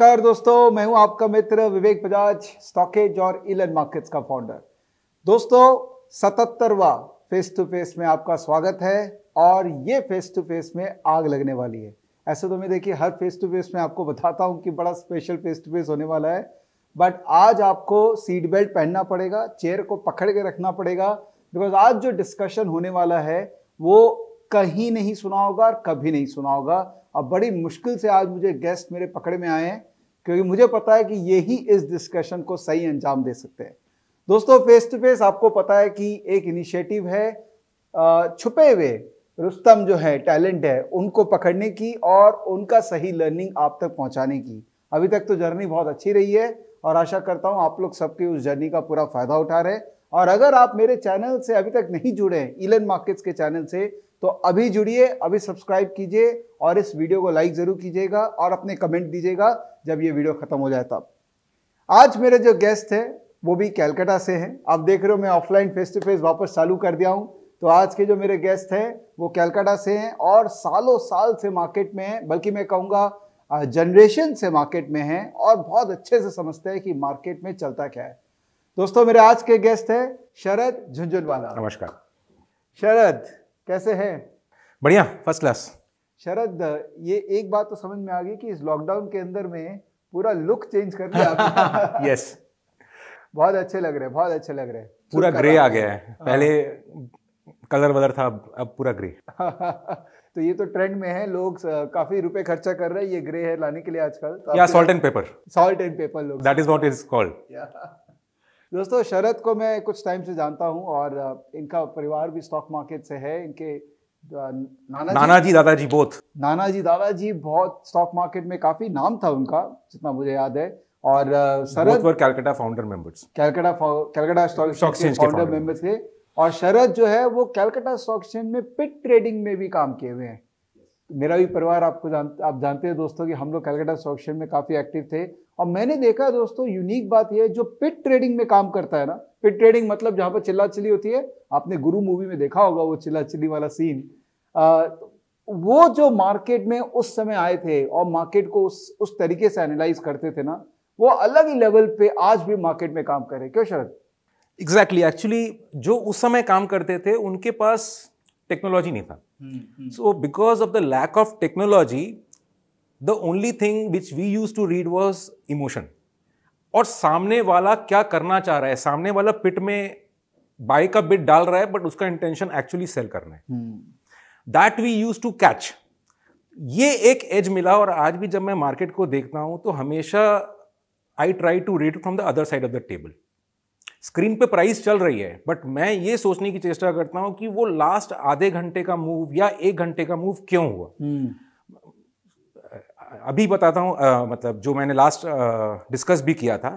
नमस्कार दोस्तों मैं हूं आपका मित्र विवेक बजाज स्टॉकेज और इलन मार्केट्स का फाउंडर दोस्तों सतहत्तरवा फेस टू फेस में आपका स्वागत है और ये फेस टू फेस में आग लगने वाली है ऐसे तो मैं देखिए हर फेस टू फेस में आपको बताता हूं कि बड़ा स्पेशल फेस टू फेस होने वाला है बट आज आपको सीट बेल्ट पहनना पड़ेगा चेयर को पकड़ के रखना पड़ेगा बिकॉज आज जो डिस्कशन होने वाला है वो कहीं नहीं सुना होगा और कभी नहीं सुना होगा अब बड़ी मुश्किल से आज मुझे गेस्ट मेरे पकड़ में आए हैं क्योंकि मुझे पता है कि यही इस डिस्कशन को सही अंजाम दे सकते हैं दोस्तों फेस टू फेस आपको पता है कि एक इनिशिएटिव है छुपे हुए रुस्तम जो है टैलेंट है उनको पकड़ने की और उनका सही लर्निंग आप तक पहुंचाने की अभी तक तो जर्नी बहुत अच्छी रही है और आशा करता हूं आप लोग सबके उस जर्नी का पूरा फायदा उठा रहे हैं और अगर आप मेरे चैनल से अभी तक नहीं जुड़े हैं इलन मार्केट्स के चैनल से तो अभी जुड़िए अभी सब्सक्राइब कीजिए और इस वीडियो को लाइक ज़रूर कीजिएगा और अपने कमेंट दीजिएगा जब ये वीडियो ख़त्म हो जाए तब आज मेरे जो गेस्ट है वो भी कैलकाटा से हैं आप देख रहे हो मैं ऑफलाइन फेस टू फेस वापस चालू कर दिया हूँ तो आज के जो मेरे गेस्ट हैं वो कैलकाटा से हैं और सालों साल से मार्केट में हैं बल्कि मैं कहूँगा जनरेशन से मार्केट में हैं और बहुत अच्छे से समझते हैं कि मार्केट में चलता क्या है दोस्तों मेरे आज के गेस्ट हैं शरद झुंझुनवाला नमस्कार शरद कैसे हैं बढ़िया फर्स्ट क्लास शरद ये एक बात तो समझ में आ गई कि इस लॉकडाउन के अंदर में पूरा लुक चेंज कर दिया यस बहुत अच्छे लग रहे हैं बहुत अच्छे लग रहे हैं पूरा ग्रे आ गया है हाँ। पहले कलर वलर था अब पूरा ग्रे तो ये तो ट्रेंड में है लोग काफी रुपए खर्चा कर रहे हैं ये ग्रे है लाने के लिए आजकल तो या salt and pepper salt and pepper लोग that is what is called दोस्तों शरद को मैं कुछ टाइम से जानता हूँ और इनका परिवार भी स्टॉक मार्केट से है इनके नाना जी दादाजी बहुत नाना जी दादाजी बहुत स्टॉक मार्केट में काफी नाम था उनका जितना मुझे याद है और Sharad were Calcutta founder members Calcutta Calcutta stock exchange founder members थे और शरद जो है वो कैलकाटा स्टॉक एक्सचेंज में पिट ट्रेडिंग में भी काम किए हुए हैं मेरा भी परिवार आपको जान आप जानते हैं दोस्तों कि हम लोग कलकत्ता स्टॉक एक्सचेंज में काफ़ी एक्टिव थे और मैंने देखा दोस्तों यूनिक बात यह है जो पिट ट्रेडिंग में काम करता है ना पिट ट्रेडिंग मतलब जहाँ पर चिल्ला चिल्ली होती है आपने गुरु मूवी में देखा होगा वो चिल्ला चिल्ली वाला सीन आ, वो जो मार्केट में उस समय आए थे और मार्केट को उस उस तरीके से एनालाइज करते थे ना वो अलग ही लेवल पे आज भी मार्केट में काम कर रहे क्यों शरद एग्जैक्टली एक्चुअली जो उस समय काम करते थे उनके पास टेक्नोलॉजी नहीं था so because of the lack of technology the only thing which we use to read was emotion और सामने वाला क्या करना चाह रहा है सामने वाला पिट में बाई का बिट डाल रहा है बट उसका इंटेंशन एक्चुअली सेल करना है that we use to catch ये एक एज मिला और आज भी जब मैं मार्केट को देखता हूं तो हमेशा I try to read from the other side of the table screen पे प्राइस चल रही है बट मैं ये सोचने की चेष्टा करता हूँ कि वो लास्ट आधे घंटे का मूव या एक घंटे का मूव क्यों हुआ हम्म। अभी बताता हूँ मतलब जो मैंने लास्ट डिस्कस भी किया था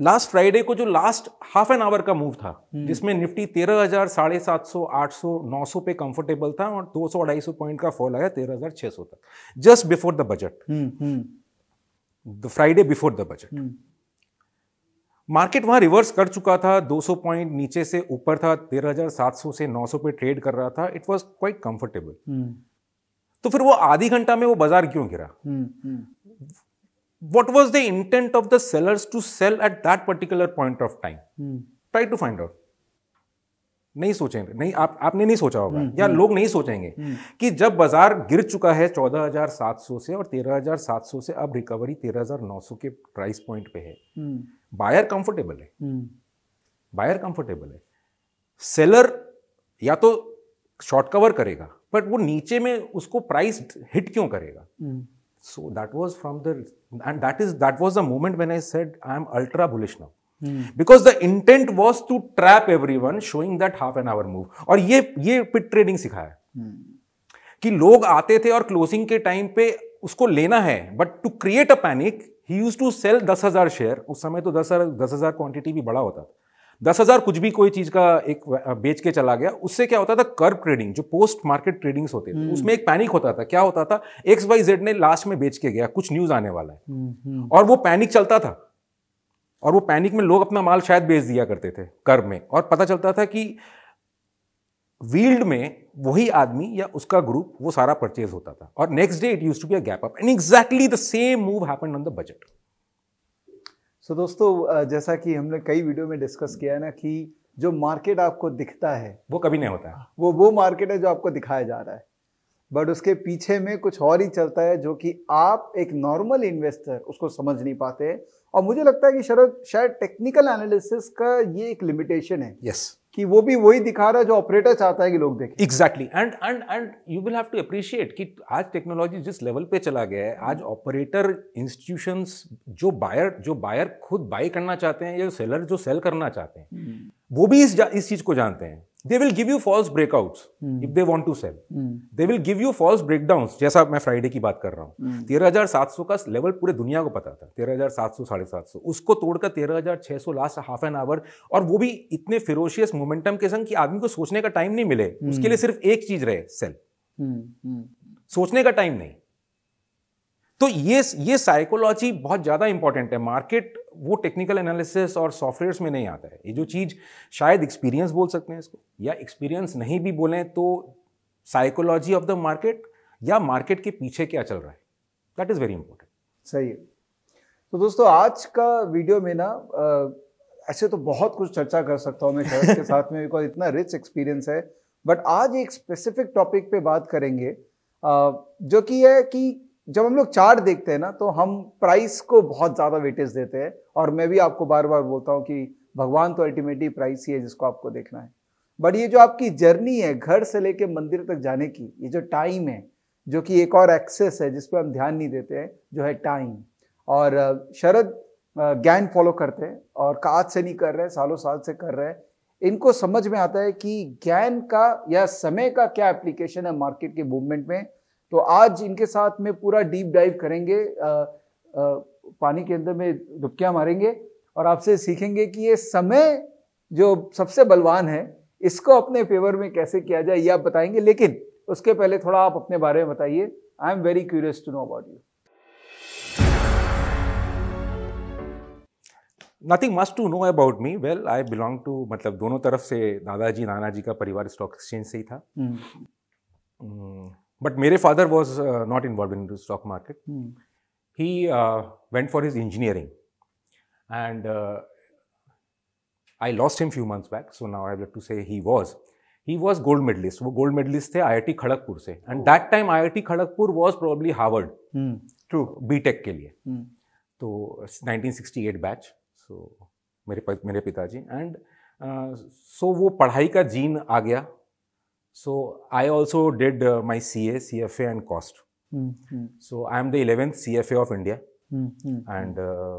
लास्ट फ्राइडे को जो लास्ट हाफ एन आवर का मूव था हम्म। जिसमें निफ्टी तेरह हजार साढ़े सात सौ आठ सौ नौ सौ पे कंफर्टेबल था और दो सौ अढ़ाई सौ पॉइंट का फॉल आया तेरह हजार छह सौ तक just before the budget the Friday before the budget market वहाँ रिवर्स कर चुका था 200 पॉइंट नीचे से ऊपर था 13,700 से 900 पे ट्रेड कर रहा था इट वाज क्वाइट कंफर्टेबल तो फिर वो आधी घंटा में वो बाजार क्यों गिरा what was the intent of the sellers to sell at that particular point of time try to find out नहीं सोचेंगे नहीं आप आपने नहीं सोचा होगा हम्म, या हम्म। लोग नहीं सोचेंगे हम्म। कि जब बाजार गिर चुका है 14,700 से और 13,700 से अब रिकवरी 13,900 के प्राइस पॉइंट पे है बायर कंफर्टेबल है बायर hmm. कंफर्टेबल है सेलर या तो शॉर्ट कवर करेगा बट वो नीचे में उसको प्राइस हिट क्यों करेगा so that was from the end that is that was the moment when I said I am ultra bullish now because the intent was to trap everyone showing that half an hour move और ये ये पिट trading सिखाया hmm. कि लोग आते थे और closing के टाइम पे उसको लेना है but to create a panic he use to sell दस हज़ार शेयर उस समय तो दस हज़ार दस हज़ार क्वांटिटी भी बड़ा होता था दस हज़ार कुछ भी कोई चीज़ का एक बेच के चला गया उससे क्या होता था कर्व ट्रेडिंग जो पोस्ट मार्केट ट्रेडिंग्स होते थे उसमें एक पैनिक होता था क्या होता था एक्स वाई जेड ने लास्ट में बेच के गया कुछ न्यूज़ आने वाला है हम्म, हम्म। और वो पैनिक चलता था और वो पैनिक में लोग अपना माल शायद बेच दिया करते थे कर्व में और पता चलता था कि वील्ड में वही आदमी या उसका ग्रुप वो सारा परचेज होता था और next day it use to be a gap up and exactly the same move happened on the budget so दोस्तों जैसा कि हमने कई वीडियो में डिस्कस किया है ना कि जो मार्केट आपको दिखता है वो कभी नहीं होता वो वो मार्केट है जो आपको दिखाया जा रहा है बट उसके पीछे में कुछ और ही चलता है जो कि आप एक नॉर्मल इन्वेस्टर उसको समझ नहीं पाते और मुझे लगता है कि शरद शायद टेक्निकल एनालिसिस का ये एक लिमिटेशन है यस yes. कि वो भी वही दिखा रहा है जो ऑपरेटर चाहता है कि लोग देखें exactly and and and you will have to appreciate कि आज टेक्नोलॉजी जिस लेवल पे चला गया है आज ऑपरेटर इंस्टीट्यूशंस जो बायर जो बायर खुद बाई करना चाहते हैं या सेलर जो सेल करना चाहते हैं हम्म। वो भी इस इस चीज़ को जानते हैं they will give you false breakouts if they want to sell they will give you false breakdown जैसा मैं फ्राइडे की बात कर रहा हूँ hmm. तेरह हजार सात सौ का लेवल पूरे दुनिया को पता था तेरह हजार सात सौ साढ़े सात सौ उसको तोड़कर तेरह हजार छह सौ लास्ट हाफ एन आवर और वो भी इतने फिरोशियस मोमेंटम के संग कि आदमी को सोचने का टाइम नहीं मिले hmm. उसके लिए सिर्फ एक चीज रहे सेल hmm. सोचने का टाइम नहीं तो ये ये साइकोलॉजी बहुत ज़्यादा इंपॉर्टेंट है मार्केट वो टेक्निकल एनालिसिस और सॉफ्टवेयर्स में नहीं आता है ये जो चीज़ शायद एक्सपीरियंस बोल सकते हैं इसको या एक्सपीरियंस नहीं भी बोलें तो साइकोलॉजी ऑफ द मार्केट या मार्केट के पीछे क्या चल रहा है दैट इज़ वेरी इंपॉर्टेंट सही है तो दोस्तों आज का वीडियो में ना ऐसे तो बहुत कुछ चर्चा कर सकता हूँ मैं शरद के साथ में बिकॉज इतना रिच एक्सपीरियंस है बट आज एक स्पेसिफिक टॉपिक पे बात करेंगे जो कि है कि जब हम लोग चार्ट देखते हैं ना तो हम प्राइस को बहुत ज़्यादा वेटेज देते हैं और मैं भी आपको बार बार बोलता हूँ कि भगवान तो अल्टीमेटली प्राइस ही है जिसको आपको देखना है बट ये जो आपकी जर्नी है घर से लेके मंदिर तक जाने की ये जो टाइम है जो कि एक और एक्सेस है जिस पर हम ध्यान नहीं देते हैं जो है टाइम और शरद ज्ञान फॉलो करते हैं और आज से नहीं कर रहे सालों साल से कर रहे हैं इनको समझ में आता है कि ज्ञान का या समय का क्या एप्लीकेशन है मार्केट के मूवमेंट में तो आज इनके साथ में पूरा डीप डाइव करेंगे आ, आ, पानी के अंदर में डुबकियां मारेंगे और आपसे सीखेंगे कि ये समय जो सबसे बलवान है इसको अपने फेवर में कैसे किया जाए ये आप बताएंगे लेकिन उसके पहले थोड़ा आप अपने बारे में बताइए I am very curious to know about you nothing must to know about me well I belong to मतलब दोनों तरफ से दादाजी नाना जी का परिवार स्टॉक एक्सचेंज से ही था hmm. hmm. But Mere father was uh, not involved in the stock market. Hmm. He uh, went for his engineering. And uh, I lost him few months back. So now I have to say he was. He was gold medalist. वो gold medalist थे IIT Kharagpur से and that time IIT Kharagpur was probably Harvard through B Tech के लिए hmm. तो 1968 batch सो so, मेरे मेरे पिताजी and so uh, so वो पढ़ाई का जीन आ गया So I also did uh, my CA, CFA, and cost. Mm-hmm. So I am the 11th CFA of India, mm-hmm. and uh,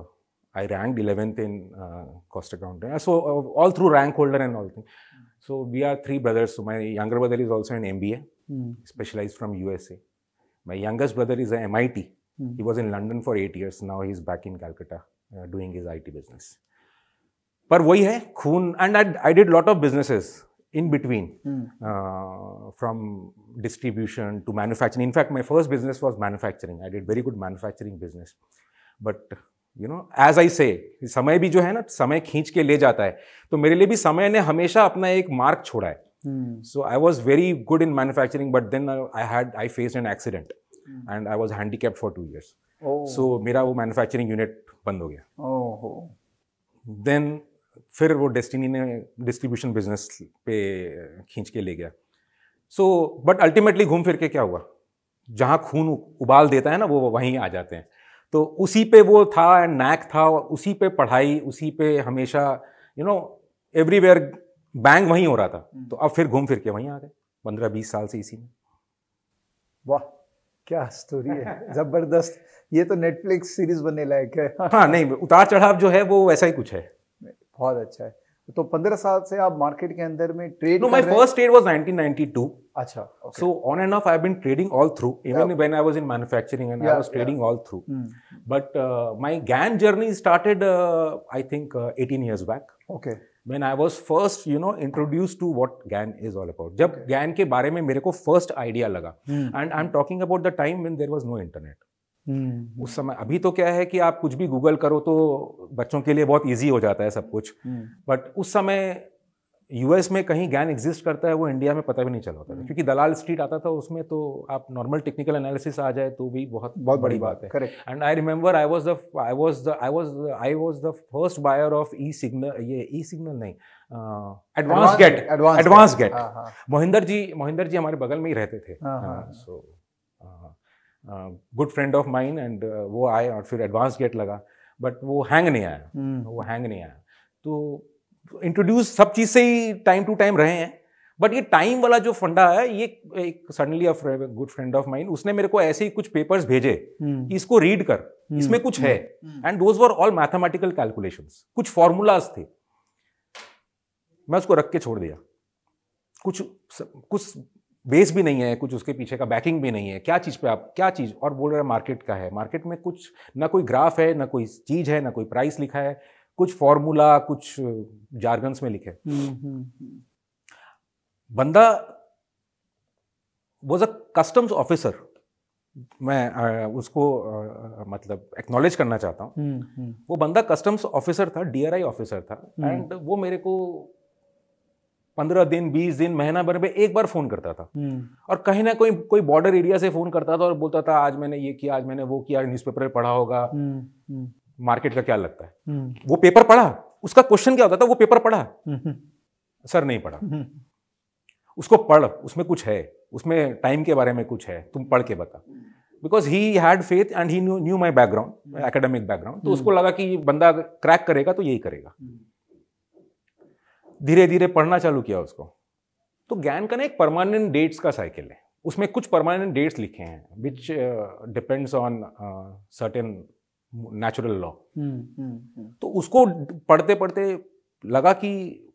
I ranked 11th in uh, cost accounting. So uh, all through rank holder and all things. So we are three brothers. So my younger brother is also an MBA, mm-hmm. specialized from USA. My youngest brother is an MIT. He was in London for eight years. Now he's back in Calcutta uh, doing his IT business. But why है खून and I did lot of businesses. in between mm. uh, from distribution to manufacturing. In fact, my first business was manufacturing. I did very good manufacturing business. But you know as I say समय भी जो है ना समय खींच के ले जाता है तो मेरे लिए भी समय ने हमेशा अपना एक मार्क छोड़ा है so I was very good in manufacturing but then I had I face an accident and I was handicap for two years so मेरा वो मैन्युफैक्चरिंग यूनिट बंद हो गया देन फिर वो डेस्टिनी ने डिस्ट्रीब्यूशन बिजनेस पे खींच के ले गया सो बट अल्टीमेटली घूम फिर के क्या हुआ जहाँ खून उबाल देता है ना वो वहीं आ जाते हैं तो उसी पे वो था एंड नैक था उसी पे पढ़ाई उसी पे हमेशा यू नो एवरीवेयर बैंग वहीं हो रहा था हम्म। तो अब फिर घूम फिर के वहीं आ गए पंद्रह बीस साल से इसी में वाह क्या स्टोरी है जबरदस्त ये तो नेटफ्लिक्स सीरीज बनने लायक है हाँ नहीं उतार चढ़ाव जो है वो वैसा ही कुछ है बहुत अच्छा है तो पंद्रह साल से आप मार्केट के अंदर में trade no my first trade was 1992 अच्छा so on and off I been trading all through even when I was in manufacturing and I was trading all through but my Gann journey started I think 18 years back okay when I was first you know introduce to what Gann is all about जब Gann के बारे में मेरे को first idea लगा, and I am talking about the time when there was no internet hmm. उस समय अभी तो क्या है कि आप कुछ भी गूगल करो तो बच्चों के लिए बहुत ईजी हो जाता है सब कुछ बट हम्म। उस समय यूएस में कहीं ज्ञान एग्जिस्ट करता है वो इंडिया में पता भी नहीं चला होता था हम्म। क्योंकि दलाल स्ट्रीट आता था उसमें तो आप नॉर्मल टेक्निकल एनालिसिस आ जाए तो भी बहुत बहुत बड़ी बात है correct and I remember I was the I was the I was I was the first buyer of E signal ये ई सिग्नल नहीं advance get advance get Mohinder ji Mohinder ji हमारे बगल में ही रहते थे सो हाँ, हाँ। हाँ, good friend of mine and वो आए और फिर एडवांस गेट लगा बट वो हैंग नहीं आया hmm. वो हैंग नहीं आया तो इंट्रोड्यूस सब चीज़ से ही टाइम टू टाइम रहे हैं बट ये टाइम वाला जो फंडा है ये एक suddenly good friend of mind उसने मेरे को ऐसे ही कुछ पेपर्स भेजे hmm. इसको रीड कर hmm. इसमें कुछ है and those were all mathematical calculation कुछ फॉर्मूलाज थे मैं उसको रख के छोड़ दिया कुछ कुछ बेस भी नहीं है कुछ उसके पीछे का बैकिंग भी नहीं है क्या चीज़ पे आप क्या चीज़ और बोल रहे हैं मार्केट का है मार्केट में कुछ ना कोई ग्राफ है ना कोई चीज़ है ना कोई प्राइस लिखा है कुछ फॉर्मूला कुछ जार्गन्स में लिखे हम्म, हम्म, हम्म। बंदा वॉज अ कस्टम्स ऑफिसर मैं उसको मतलब एक्नॉलेज करना चाहता हूँ वो बंदा कस्टम्स ऑफिसर था डीआरआई ऑफिसर था एंड वो मेरे को पंद्रह दिन बीस दिन महीना भर में एक बार फोन करता था हम्म। और कहीं ना कहीं कोई बॉर्डर एरिया से फोन करता था और बोलता था आज मैंने ये किया आज मैंने वो किया न्यूज़पेपर में पढ़ा होगा मार्केट हम्म, हम्म। का क्या लगता है वो पेपर पढ़ा उसका क्वेश्चन क्या होता था वो पेपर पढ़ा सर नहीं पढ़ा उसको पढ़ उसमें कुछ है उसमें टाइम के बारे में कुछ है तुम पढ़ के बता because he had faith and he knew knew my background academic background तो उसको लगा कि बंदा क्रैक करेगा तो यही करेगा धीरे धीरे पढ़ना चालू किया उसको तो ज्ञान का ना एक परमानेंट डेट्स का साइकिल है उसमें कुछ परमानेंट डेट्स लिखे हैं which depends on certain natural law तो उसको पढ़ते पढ़ते लगा कि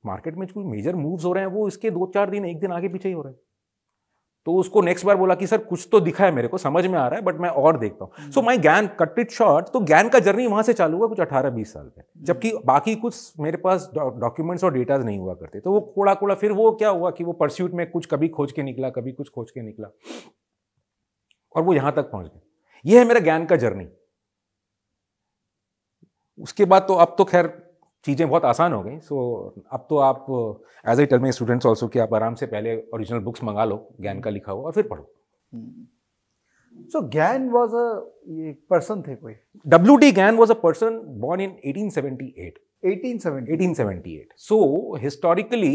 मार्केट में जो मेजर मूव्स हो रहे हैं वो इसके दो चार दिन एक दिन आगे पीछे ही हो रहे हैं तो उसको नेक्स्ट बार बोला कि सर कुछ तो दिखा है मेरे को समझ में आ रहा है बट मैं और देखता हूँ सो माई ज्ञान कट इट शॉर्ट तो ज्ञान का जर्नी वहां से चालू हुआ कुछ अठारह बीस साल में हम्म। जबकि बाकी कुछ मेरे पास डॉक्यूमेंट्स और डेटाज नहीं हुआ करते तो वो कोड़ा कोड़ा फिर वो क्या हुआ कि वो परस्यूट में कुछ कभी खोज के निकला कभी कुछ खोज के निकला और वो यहां तक पहुंच गए ये है मेरा ज्ञान का जर्नी उसके बाद तो अब तो खैर चीज़ें बहुत आसान हो गई सो अब तो आप as I tell my students also कि आप आराम से पहले ओरिजिनल बुक्स मंगा लो ज्ञान का लिखा हो और फिर पढ़ो सो हम्म। ज्ञान वॉज अ पर्सन थे कोई W D Gann was a person born in eighteen eighteen seventy eight 1878 seventy eight so historically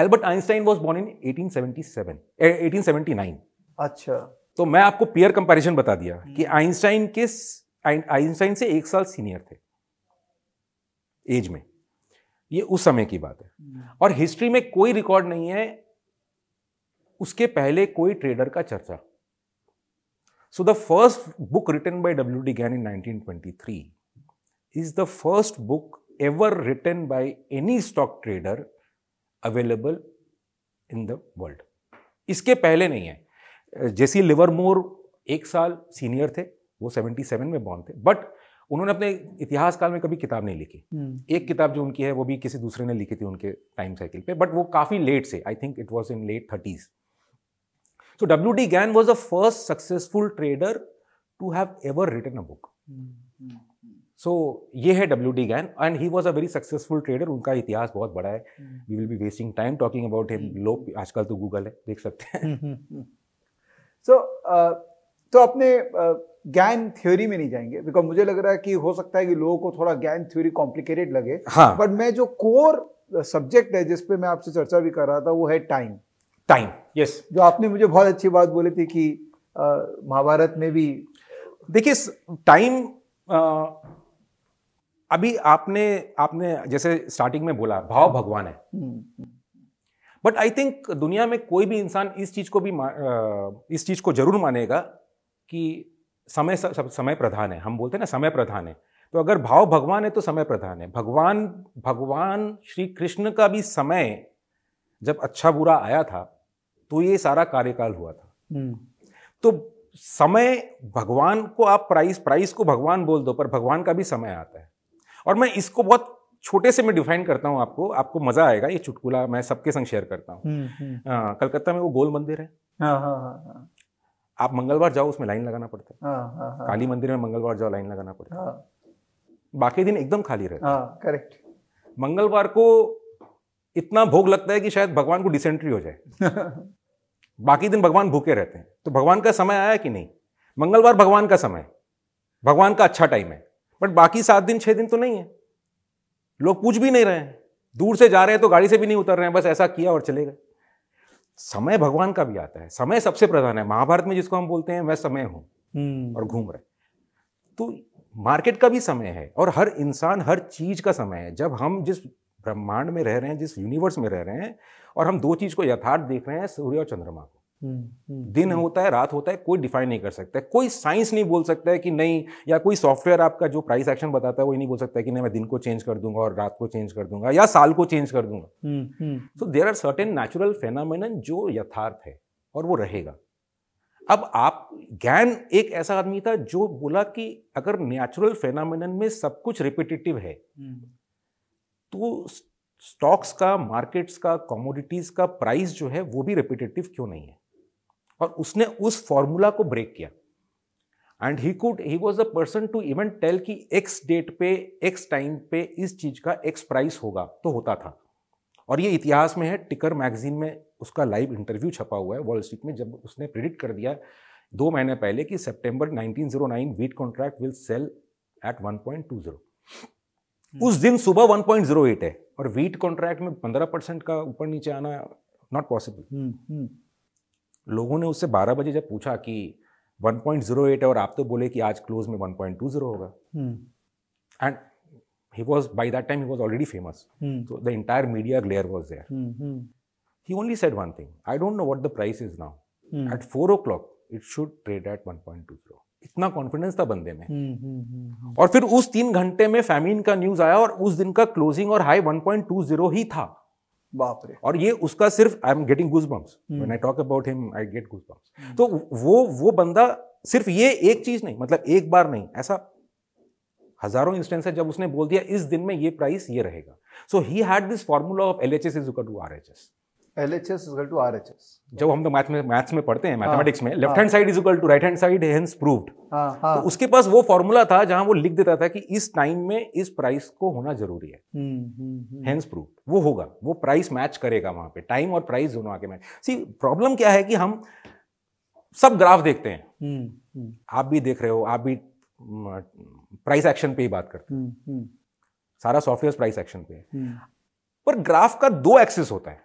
Albert Einstein was born in eighteen eighteen seventy seven seventy nine अच्छा तो मैं आपको पियर कंपेरिजन बता दिया कि Einstein हम्म। किस आइंस्टाइन से एक साल सीनियर थे एज में ये उस समय की बात है हम्म। और हिस्ट्री में कोई रिकॉर्ड नहीं है उसके पहले कोई ट्रेडर का चर्चा so the first book written by W D Gann in 1923 is the first book ever written by any stock trader available in the world इसके पहले नहीं है जेसी लिवरमोर एक साल सीनियर थे वो 77 में बॉर्न थे बट उन्होंने अपने इतिहास काल में कभी किताब नहीं लिखी हम्म। एक किताब जो उनकी है वो भी किसी दूसरे ने लिखी थी उनके टाइम साइकिल पे बट वो काफ़ी लेट से I think it was in late thirties so W D Gann was a first successful trader to have ever written a book so ये है W D Gann and he was a very successful trader उनका इतिहास बहुत बड़ा है we will be wasting time talking about him लोग आजकल तो गूगल है देख सकते हैं सो हम्म, हम्म, so, uh, तो अपने uh, ज्ञान थ्योरी में नहीं जाएंगे बिकॉज मुझे लग रहा है कि हो सकता है कि लोगों को थोड़ा ज्ञान थ्योरी कॉम्प्लिकेटेड लगे हाँ. बट मैं जो कोर सब्जेक्ट है जिसपे मैं आपसे चर्चा भी कर रहा था वो है टाइम टाइम यस जो आपने मुझे बहुत अच्छी बात बोली थी कि महाभारत में भी देखिए टाइम अभी आपने आपने जैसे स्टार्टिंग में बोला भाव भगवान है बट आई थिंक दुनिया में कोई भी इंसान इस चीज को भी इस चीज को जरूर मानेगा कि समय सब समय प्रधान है हम बोलते हैं ना समय प्रधान है तो अगर भाव भगवान है तो समय प्रधान है भगवान भगवान श्री कृष्ण का भी समय जब अच्छा बुरा आया था तो ये सारा कार्यकाल हुआ था हम्म। तो समय भगवान को आप प्राइस प्राइस को भगवान बोल दो पर भगवान का भी समय आता है और मैं इसको बहुत छोटे से मैं डिफाइन करता हूँ आपको आपको मजा आएगा ये चुटकुला मैं सबके संग शेयर करता हूँ हम्म, हम्म। हाँ, कलकत्ता में वो गोल मंदिर है हाँ, हाँ, हाँ, हाँ। आप मंगलवार जाओ उसमें लाइन लगाना पड़ता है हाँ, हाँ, हाँ। काली मंदिर में मंगलवार जाओ लाइन लगाना पड़ता है बाकी दिन एकदम खाली रहता है करेक्ट मंगलवार को इतना भोग लगता है कि शायद भगवान को डिसेंट्री हो जाए बाकी दिन भगवान भूखे रहते हैं तो भगवान का समय आया कि नहीं मंगलवार भगवान का समय भगवान का अच्छा टाइम है बट बाकी सात दिन छह दिन तो नहीं है लोग पूछ भी नहीं रहे हैं दूर से जा रहे हैं तो गाड़ी से भी नहीं उतर रहे हैं बस ऐसा किया और चले गए समय भगवान का भी आता है समय सबसे प्रधान है महाभारत में जिसको हम बोलते हैं मैं समय हूं हम्म। और घूम रहे तो मार्केट का भी समय है और हर इंसान हर चीज का समय है जब हम जिस ब्रह्मांड में रह रहे हैं जिस यूनिवर्स में रह रहे हैं और हम दो चीज को यथार्थ देख रहे हैं सूर्य और चंद्रमा को हम्म, दिन हम्म। होता है रात होता है कोई डिफाइन नहीं कर सकता है कोई साइंस नहीं बोल सकता है कि नहीं या कोई सॉफ्टवेयर आपका जो प्राइस एक्शन बताता है वो नहीं बोल सकता है कि नहीं मैं दिन को चेंज कर दूंगा और रात को चेंज कर दूंगा या साल को चेंज कर दूंगा so there are certain natural phenomena जो यथार्थ है और वो रहेगा अब आप ज्ञान एक ऐसा आदमी था जो बोला कि अगर नेचुरल फेनामिन में सब कुछ रिपीटेटिव है हम्म। तो स्टॉक्स का मार्केट्स का कॉमोडिटीज का प्राइस जो है वो भी रिपीटेटिव क्यों नहीं है और उसने उस फॉर्मूला को ब्रेक किया and he could he was a person to even tell कि एक्स डेट पे एक्स टाइम पे इस चीज़ का एक्स प्राइस होगा तो होता था और ये इतिहास में है टिकर मैगजीन में उसका लाइव इंटरव्यू छपा हुआ है वॉल स्ट्रीट में जब उसने प्रिडिक्ट कर दिया दो महीने पहले कि सितंबर 1909 wheat contract will sell at 1.20 उस दिन सुबह 1.08 है और वीट कॉन्ट्रैक्ट में 15 परसेंट का ऊपर नीचे आना नॉट पॉसिबल लोगों ने उससे 12 बजे जब पूछा कि 1.08 है और आप तो बोले कि आज क्लोज में 1.20 होगा and he was by that time he was already famous so the entire media glare was there he only said one thing I don't know what the price is now at four o'clock it should trade at one zero इतना confidence था बंदे में हम्म, हम्म, हम्म, और फिर उस तीन घंटे में फैमिन का न्यूज आया और उस दिन का क्लोजिंग और high one point two zero ही था बापरे और ये उसका सिर्फ I am getting goosebumps I talk about him I get goosebumps तो वो वो बंदा सिर्फ ये एक चीज नहीं मतलब एक बार नहीं ऐसा हजारों इंस्टेंस है जब उसने बोल दिया इस दिन में ये प्राइस ये रहेगा so he had this formula of L H S is to R H S L H S equal to R H S जब हम लोग तो मैथ में मैथ्स में पढ़ते हैं मैथमेटिक्स हाँ। में left hand side is equal to right hand side hence proved तो उसके पास वो फॉर्मूला था जहां वो लिख देता था कि इस टाइम में इस प्राइस को होना जरूरी है हेंस हम्म, प्रूव हम्म, हम्म। वो होगा वो प्राइस मैच करेगा वहां पे टाइम और प्राइस दोनों आके मैच सी प्रॉब्लम क्या है कि हम सब ग्राफ देखते हैं आप भी देख रहे हो आप भी प्राइस एक्शन पे ही बात करते हैं सारा सॉफ्टवेयर प्राइस एक्शन पे है पर ग्राफ का दो एक्सेस होता है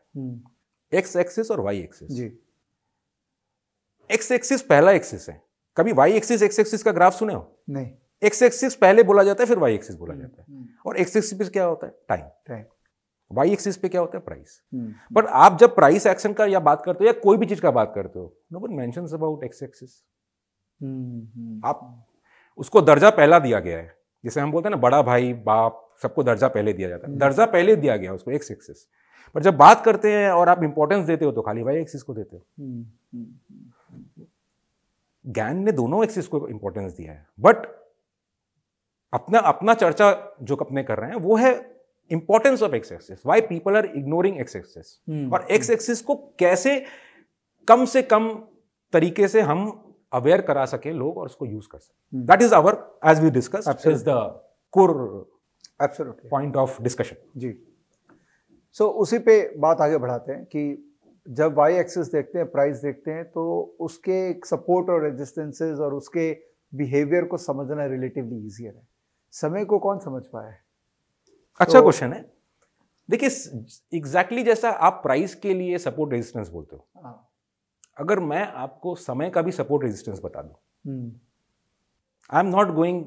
एक्स एक्सिस और वाई एक्सिस जी एक्स एक्सिस पहला एक्सिस है कभी वाई एक्सिस एक्स एक्सिस का ग्राफ सुने हो नहीं एक्स एक्सिस पहले बोला जाता है फिर वाई एक्सिस बोला हम्म, जाता है हम्म। और एक्स एक्सिस पे क्या होता है टाइम वाई एक्सिस पे क्या होता है प्राइस हम्म, बट आप जब प्राइस एक्शन का या बात करते हो या कोई भी चीज का बात करते हो नो बट मैं अबाउट एक्स एक्सिस आप उसको दर्जा पहला दिया गया है जैसे हम बोलते हैं ना बड़ा भाई बाप सबको दर्जा पहले दिया जाता है दर्जा पहले दिया गया उसको एक्स एक्सिस पर जब बात करते हैं और आप इंपॉर्टेंस देते हो तो खाली वाई एक्सिस को देते हो ज्ञान हम्म, हम्म, हम्म। ने दोनों एक्सिस को इंपॉर्टेंस दिया है बट अपना अपना चर्चा जो अपने कर रहे हैं वो है importance of X axis why people are ignoring X axis और एक्स एक्सिस को कैसे कम से कम तरीके से हम अवेयर करा सके लोग और उसको यूज कर सके that is our as we discuss is the core point of discussion जी सो so, उसी पे बात आगे बढ़ाते हैं कि जब वाई एक्सेस देखते हैं प्राइस देखते हैं तो उसके सपोर्ट और रेजिस्टेंसेज और उसके बिहेवियर को समझना रिलेटिवली ईजियर है समय को कौन समझ पाया है अच्छा क्वेश्चन तो, है देखिए एग्जैक्टली जैसा आप प्राइस के लिए सपोर्ट रेजिस्टेंस बोलते हो हाँ। अगर मैं आपको समय का भी सपोर्ट रेजिस्टेंस बता दूं I am not going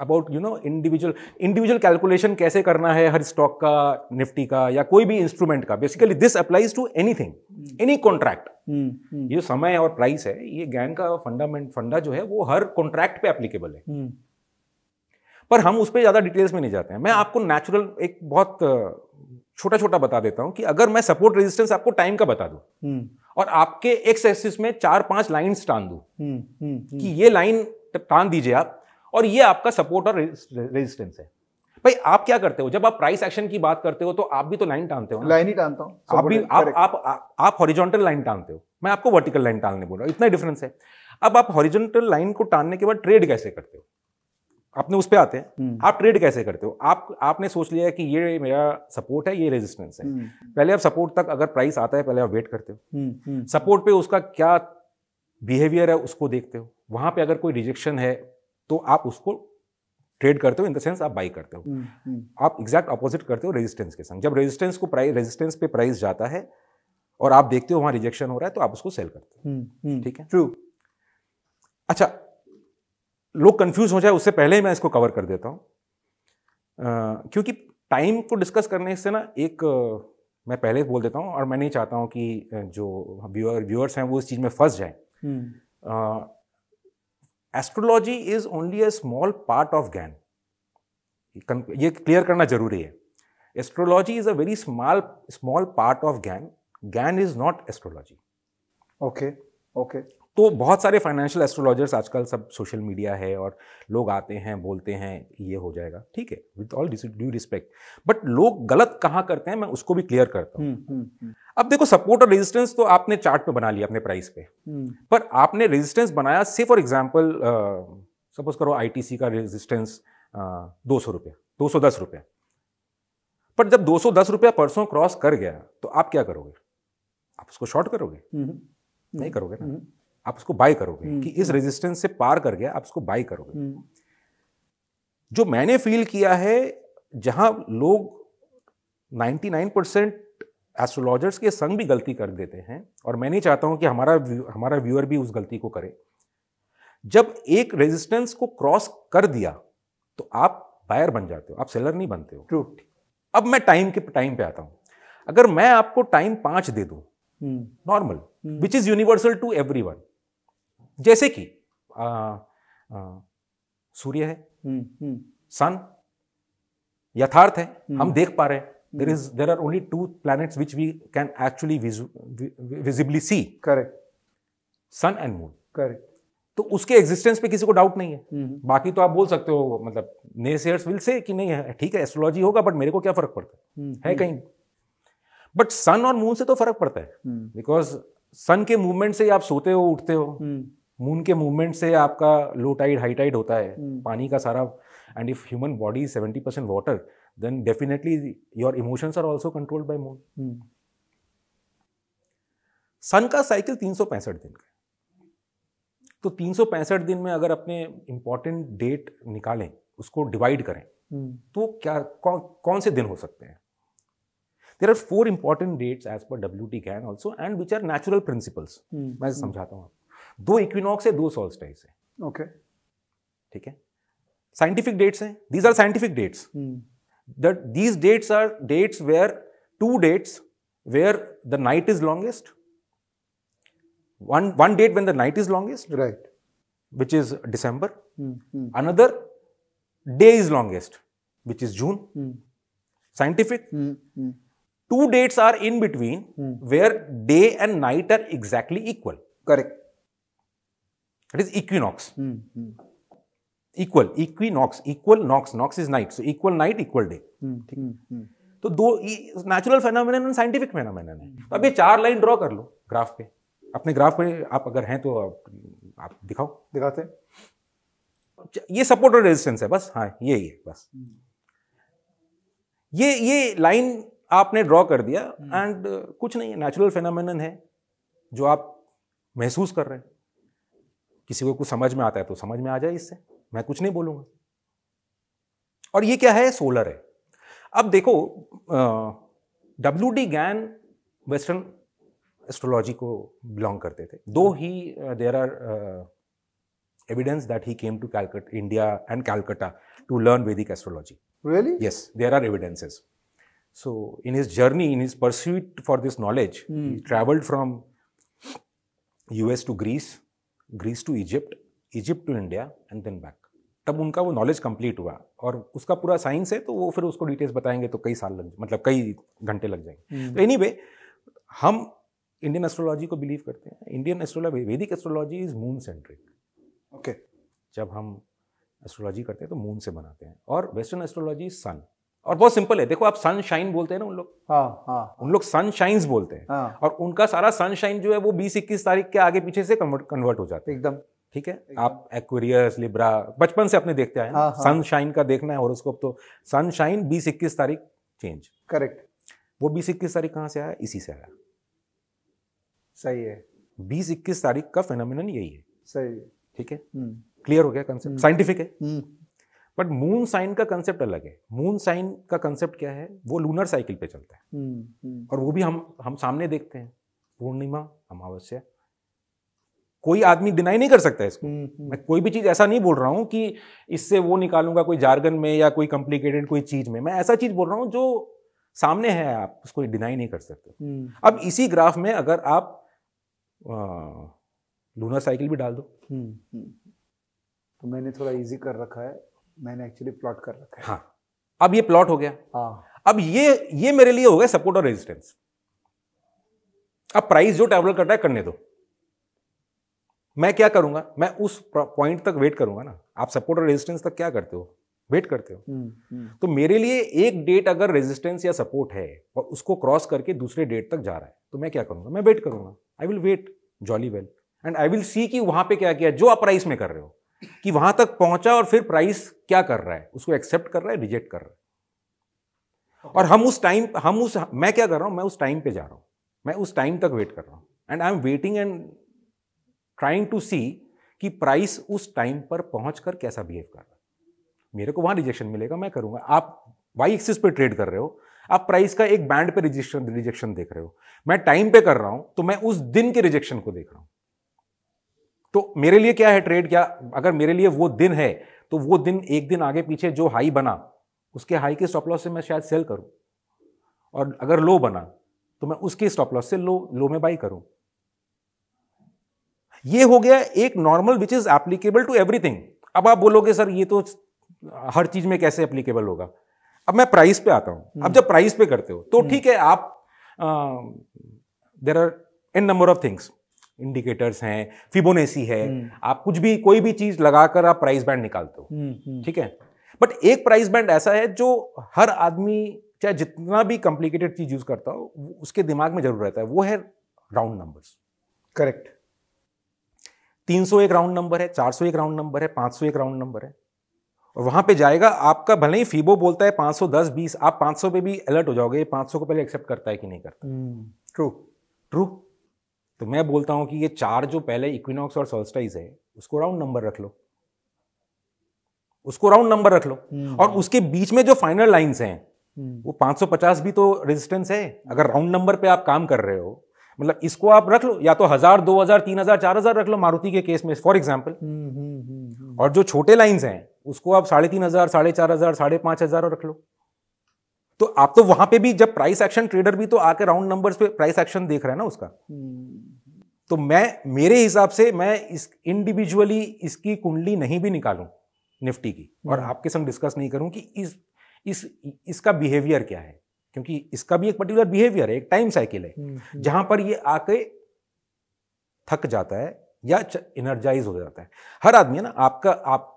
about you know individual individual calculation कैसे करना है हर स्टॉक का निफ्टी का या कोई भी इंस्ट्रूमेंट का basically this applies to anything any contract ये समय और प्राइस है ये गैन का फंडामेंट फंडा जो है वो हर कॉन्ट्रैक्ट पे एप्लीकेबल है hmm. पर हम उस पर ज़्यादा डिटेल्स में नहीं जाते हैं मैं आपको नेचुरल एक बहुत छोटा छोटा बता देता हूं कि अगर मैं सपोर्ट रेजिस्टेंस आपको टाइम का बता दू hmm. और आपके एक्स एक्सिस में चार पांच लाइन टान दू hmm, कि ये लाइन टान दीजिए आप और ये आपका सपोर्ट और रेजिस्टेंस है भाई आप क्या करते हो जब आप प्राइस एक्शन की बात करते हो तो आप भी तो लाइन टानते हो लाइन ही टानता हूँ आप भी आप आप आप हॉरिजॉन्टल लाइन टानते हो मैं आपको वर्टिकल लाइन टालने बोल रहा हूँ इतना डिफरेंस है अब आप हॉरिजॉन्टल लाइन को टानने के बाद ट्रेड कैसे करते हो अपने उस पर आते हैं हम्म। आप ट्रेड कैसे करते हो आप आपने सोच लिया कि ये मेरा सपोर्ट है ये रेजिस्टेंस है हम्म। पहले आप सपोर्ट तक अगर प्राइस आता है पहले आप वेट करते हो सपोर्ट हम्म, पे उसका क्या बिहेवियर है उसको देखते हो वहां पे अगर कोई रिजेक्शन है तो आप उसको ट्रेड करते हो इन द सेंस आप बाई करते हो हम्म, हम्म। आप एग्जैक्ट अपोजिट करते हो रेजिस्टेंस के संग जब रेजिस्टेंस को प्राइस रेजिस्टेंस पे प्राइस जाता है और आप देखते हो वहां रिजेक्शन हो रहा है तो आप उसको सेल करते हो हम्म, ठीक है ट्रू अच्छा लोग कंफ्यूज हो जाए उससे पहले ही मैं इसको कवर कर देता हूं क्योंकि टाइम को डिस्कस करने से ना एक मैं पहले बोल देता हूं और मैं नहीं चाहता हूं कि जो व्यूअर व्यूअर्स हैं वो इस चीज़ में फंस जाए astrology is only a small part of Gann ये क्लियर करना जरूरी है astrology is a very small small part of Gann Gann is not astrology okay okay तो बहुत सारे फाइनेंशियल एस्ट्रोलॉजर्स आजकल सब सोशल मीडिया है और लोग आते हैं बोलते हैं ये हो जाएगा ठीक है with all due respect but लोग गलत कहाँ करते हैं मैं उसको भी क्लियर करता हूँ हम्म, हम्म, हम्म। अब देखो सपोर्ट और रेजिस्टेंस तो आपने चार्ट पे बना लिया अपने प्राइस पे पर आपने रेजिस्टेंस बनाया से फॉर एग्जाम्पल सपोज करो आई का रेजिस्टेंस दो सौ रुपया दो सौ दस रुपया पर जब दो सौ दस रुपया परसों क्रॉस कर गया तो आप क्या करोगे आप उसको शॉर्ट करोगे नहीं करोगे ना आप उसको बाय करोगे हम्म, कि इस रेजिस्टेंस हम्म। से पार कर गया आप उसको बाय करोगे हम्म। जो मैंने फील किया है जहां लोग 99 परसेंट एस्ट्रोलॉजर्स के संग भी गलती कर देते हैं और मैं नहीं चाहता हूं कि हमारा हमारा व्यूअर भी उस गलती को करे जब एक रेजिस्टेंस को क्रॉस कर दिया तो आप बायर बन जाते हो आप सेलर नहीं बनते हो ट्रू अब मैं टाइम के टाइम पे आता हूं अगर मैं आपको टाइम पांच दे दू normal which is universal to everyone जैसे कि सूर्य है हम्म, हम्म। सन यथार्थ है हम्म। हम देख पा रहे हैं there is there are only two planets which we can actually visibly see correct sun and moon correct तो उसके एग्जिस्टेंस पे किसी को डाउट नहीं है नहीं। बाकी तो आप बोल सकते हो मतलब नेसेयर्स विल से कि नहीं है ठीक है एस्ट्रोलॉजी होगा बट मेरे को क्या फर्क पड़ता है है कहीं बट सन और मून से तो फर्क पड़ता है बिकॉज सन के मूवमेंट से आप सोते हो उठते हो मून के मूवमेंट से आपका लो टाइड हाई टाइड होता है हम्म। पानी का सारा and if human body seventy percent water then definitely your emotions are also controlled by moon sun का साइकिल तीन सौ पैंसठ दिन का तो तीन सौ पैंसठ दिन में अगर अपने इंपॉर्टेंट डेट निकालें उसको डिवाइड करें हम्म। तो क्या कौन कौन से दिन हो सकते हैं there are four important dates as per W T can also and which are natural principles मैं समझाता हूँ दो इक्विनॉक्स है दो सोल्स्टाइस है ओके okay. ठीक है साइंटिफिक डेट्स हैं these are scientific dates that these dates are dates where two dates where the night is longest one one date when the night is longest right which is december mm -hmm. another day is longest which is june mm. scientific mm -hmm. two dates are in between where day and night are exactly equal correct That is equinox. Mm -hmm. Equal, equinox, equal nox. Nox is night. So equal night, equal day. Mm -hmm. तो दो natural phenomenon and scientific phenomenon है तो अब ये चार line draw कर लो graph पे अपने ग्राफ पे आप अगर हैं तो आप, आप दिखाओ दिखाते हैं ये सपोर्ट और रेजिस्टेंस है बस हाँ ये ही है बस hmm. ये ये लाइन आपने ड्रॉ कर दिया एंड hmm. कुछ नहीं है नेचुरल फेनोमेनन है जो आप महसूस कर रहे हैं किसी को कुछ समझ में आता है तो समझ में आ जाए इससे मैं कुछ नहीं बोलूंगा और ये क्या है सोलर है अब देखो W D Gann western astrology को बिलोंग करते थे दो हम्म। He there are evidence that he came to Calicut India and Calcutta to learn Vedic astrology really yes there are evidences so in his journey in his pursuit for this knowledge travelled from US to Greece Greece to Egypt Egypt to India and then back तब उनका वो knowledge complete हुआ और उसका पूरा science है तो वो फिर उसको डिटेल्स बताएंगे तो कई साल लग मतलब कई घंटे लग जाएंगे हम्म। तो एनी anyway, हम इंडियन एस्ट्रोलॉजी को बिलीव करते हैं Indian astrology Vedic astrology is moon centric okay जब हम एस्ट्रोलॉजी करते हैं तो मून से बनाते हैं और वेस्टर्न एस्ट्रोलॉजी सन और बहुत सिंपल है देखो आप सनशाइन बोलते हैं ना उन लोग हाँ, हाँ। उन लोग सनशाइन बोलते हैं हाँ। और उनका सारा सनशाइन जो है वो बीस इक्कीस तारीख के आगे पीछे से कन्वर्ट हो जाता है एकदम ठीक है आप एक्वेरियस लिब्रा बचपन से अपने देखते आए सनशाइन का देखना है हॉरोस्कोप तो सनशाइन बीस इक्कीस तारीख चेंज करेक्ट वो बीस इक्कीस तारीख कहां से आया इसी से आया सही है बीस इक्कीस तारीख का फिनोमिन यही है सही है ठीक है क्लियर हम्म। हो गया कंसेप्ट हम्म। साइंटिफिक है हम्म। बट मून साइन का कंसेप्ट अलग है मून साइन का कंसेप्ट क्या है वो लूनर साइकिल पे चलता है हम्म, हम्म। और वो भी हम हम सामने देखते हैं पूर्णिमा अमावस्या कोई आदमी डिनाई नहीं कर सकता इसको हम्म, मैं कोई भी चीज़ ऐसा नहीं बोल रहा हूं कि इससे वो निकालूंगा कोई जार्गन में या कोई कॉम्प्लिकेटेड कोई चीज़ में मैं ऐसा चीज़ बोल रहा हूं जो सामने है आप उसको डिनाई नहीं कर सकते अब इसी ग्राफ में अगर आप लूनर साइकिल भी डाल दो तो मैंने थोड़ा इजी कर रखा है मैंने एक्चुअली प्लॉट कर रखा है हाँ अब ये प्लॉट हो गया हाँ अब ये ये मेरे लिए हो गया सपोर्ट और रेजिस्टेंस अब प्राइस जो ट्रेवल करता है करने दो मैं क्या करूंगा मैं उस पॉइंट तक वेट करूंगा ना आप सपोर्ट और रेजिस्टेंस तक क्या करते हो वेट करते हो हुँ, हम्म, हुँ. हम्म। तो मेरे लिए एक डेट अगर रेजिस्टेंस या सपोर्ट है और उसको क्रॉस करके दूसरे डेट तक जा रहा है तो मैं क्या करूंगा मैं वेट करूंगा I will wait jolly well and I will see कि वहां पे क्या किया जो आप प्राइस में कर रहे हो कि वहां तक पहुंचा और फिर प्राइस क्या कर रहा है उसको एक्सेप्ट कर रहा है रिजेक्ट कर रहा है और हम उस टाइम हम उस मैं क्या कर रहा हूं मैं उस टाइम पे जा रहा हूं मैं उस टाइम तक वेट कर रहा हूं and I am waiting and trying to see कि प्राइस उस टाइम पर पहुंच कर कैसा बिहेव कर रहा है मेरे को वहां रिजेक्शन मिलेगा मैं करूंगा आप वाई एक्सिस पे ट्रेड कर रहे हो आप प्राइस का एक बैंड पे रिजेक्शन रिजेक्शन देख रहे हो मैं टाइम पे कर रहा हूं तो मैं उस दिन के रिजेक्शन को देख रहा हूं तो मेरे लिए क्या है ट्रेड क्या अगर मेरे लिए वो दिन है तो वो दिन एक दिन आगे पीछे जो हाई बना उसके हाई के स्टॉप लॉस से मैं शायद सेल करूं और अगर लो बना तो मैं उसके स्टॉप लॉस से लो लो में बाई करूं ये हो गया एक normal which is applicable to everything अब आप बोलोगे सर ये तो हर चीज में कैसे एप्लीकेबल होगा अब मैं प्राइस पे आता हूं अब हम्म। जब प्राइस पे करते हो तो हम्म। ठीक है आप there are in number of things indicators हैं फिबोनेसी है हम्म। आप कुछ भी कोई भी चीज लगाकर आप प्राइस बैंड निकालते हो ठीक है बट एक प्राइस बैंड ऐसा है जो हर आदमी चाहे जितना भी कॉम्प्लिकेटेड चीज यूज करता हो उसके दिमाग में जरूर रहता है वो है राउंड नंबर्स करेक्ट 300 एक राउंड नंबर है 400 एक राउंड नंबर है 500 एक राउंड नंबर है और वहां पे जाएगा आपका भले ही फीबो बोलता है 510 20 आप 500 पे भी अलर्ट हो जाओगे 500 को पहले एक्सेप्ट करता है कि नहीं करता ट्रू हम्म। ट्रू तो मैं बोलता हूं कि ये चार जो पहले इक्विनॉक्स और सोल्स्टाइज है उसको राउंड नंबर रख लो उसको राउंड नंबर रख लो हम्म। और उसके बीच में जो फाइनल लाइंस हैं हम्म। वो 550 भी तो रेजिस्टेंस है अगर राउंड नंबर पे आप काम कर रहे हो मतलब इसको आप रख लो या तो हजार दो हजार तीन हजार चार हजार रख लो मारुति के केस में फॉर एग्जाम्पल हम्म, और जो छोटे लाइन्स हैं उसको आप साढ़े तीन हजार साढ़े चार हजार साढ़े पांच हजार रख लो तो आप तो वहां पे भी जब प्राइस एक्शन ट्रेडर भी तो आके राउंड नंबर्स पे प्राइस एक्शन देख रहा है ना उसका हम्म। तो मैं मेरे हिसाब से मैं इस इंडिविजुअली इसकी कुंडली नहीं भी निकालूं निफ्टी की और हम्म। आपके संग डिस्कस नहीं करूं कि इस इस इसका बिहेवियर क्या है क्योंकि इसका भी एक पर्टिकुलर बिहेवियर है एक टाइम साइकिल है हम्म, जहां पर ये आके थक जाता है या इनर्जाइज हो जाता है हर आदमी है ना आपका आप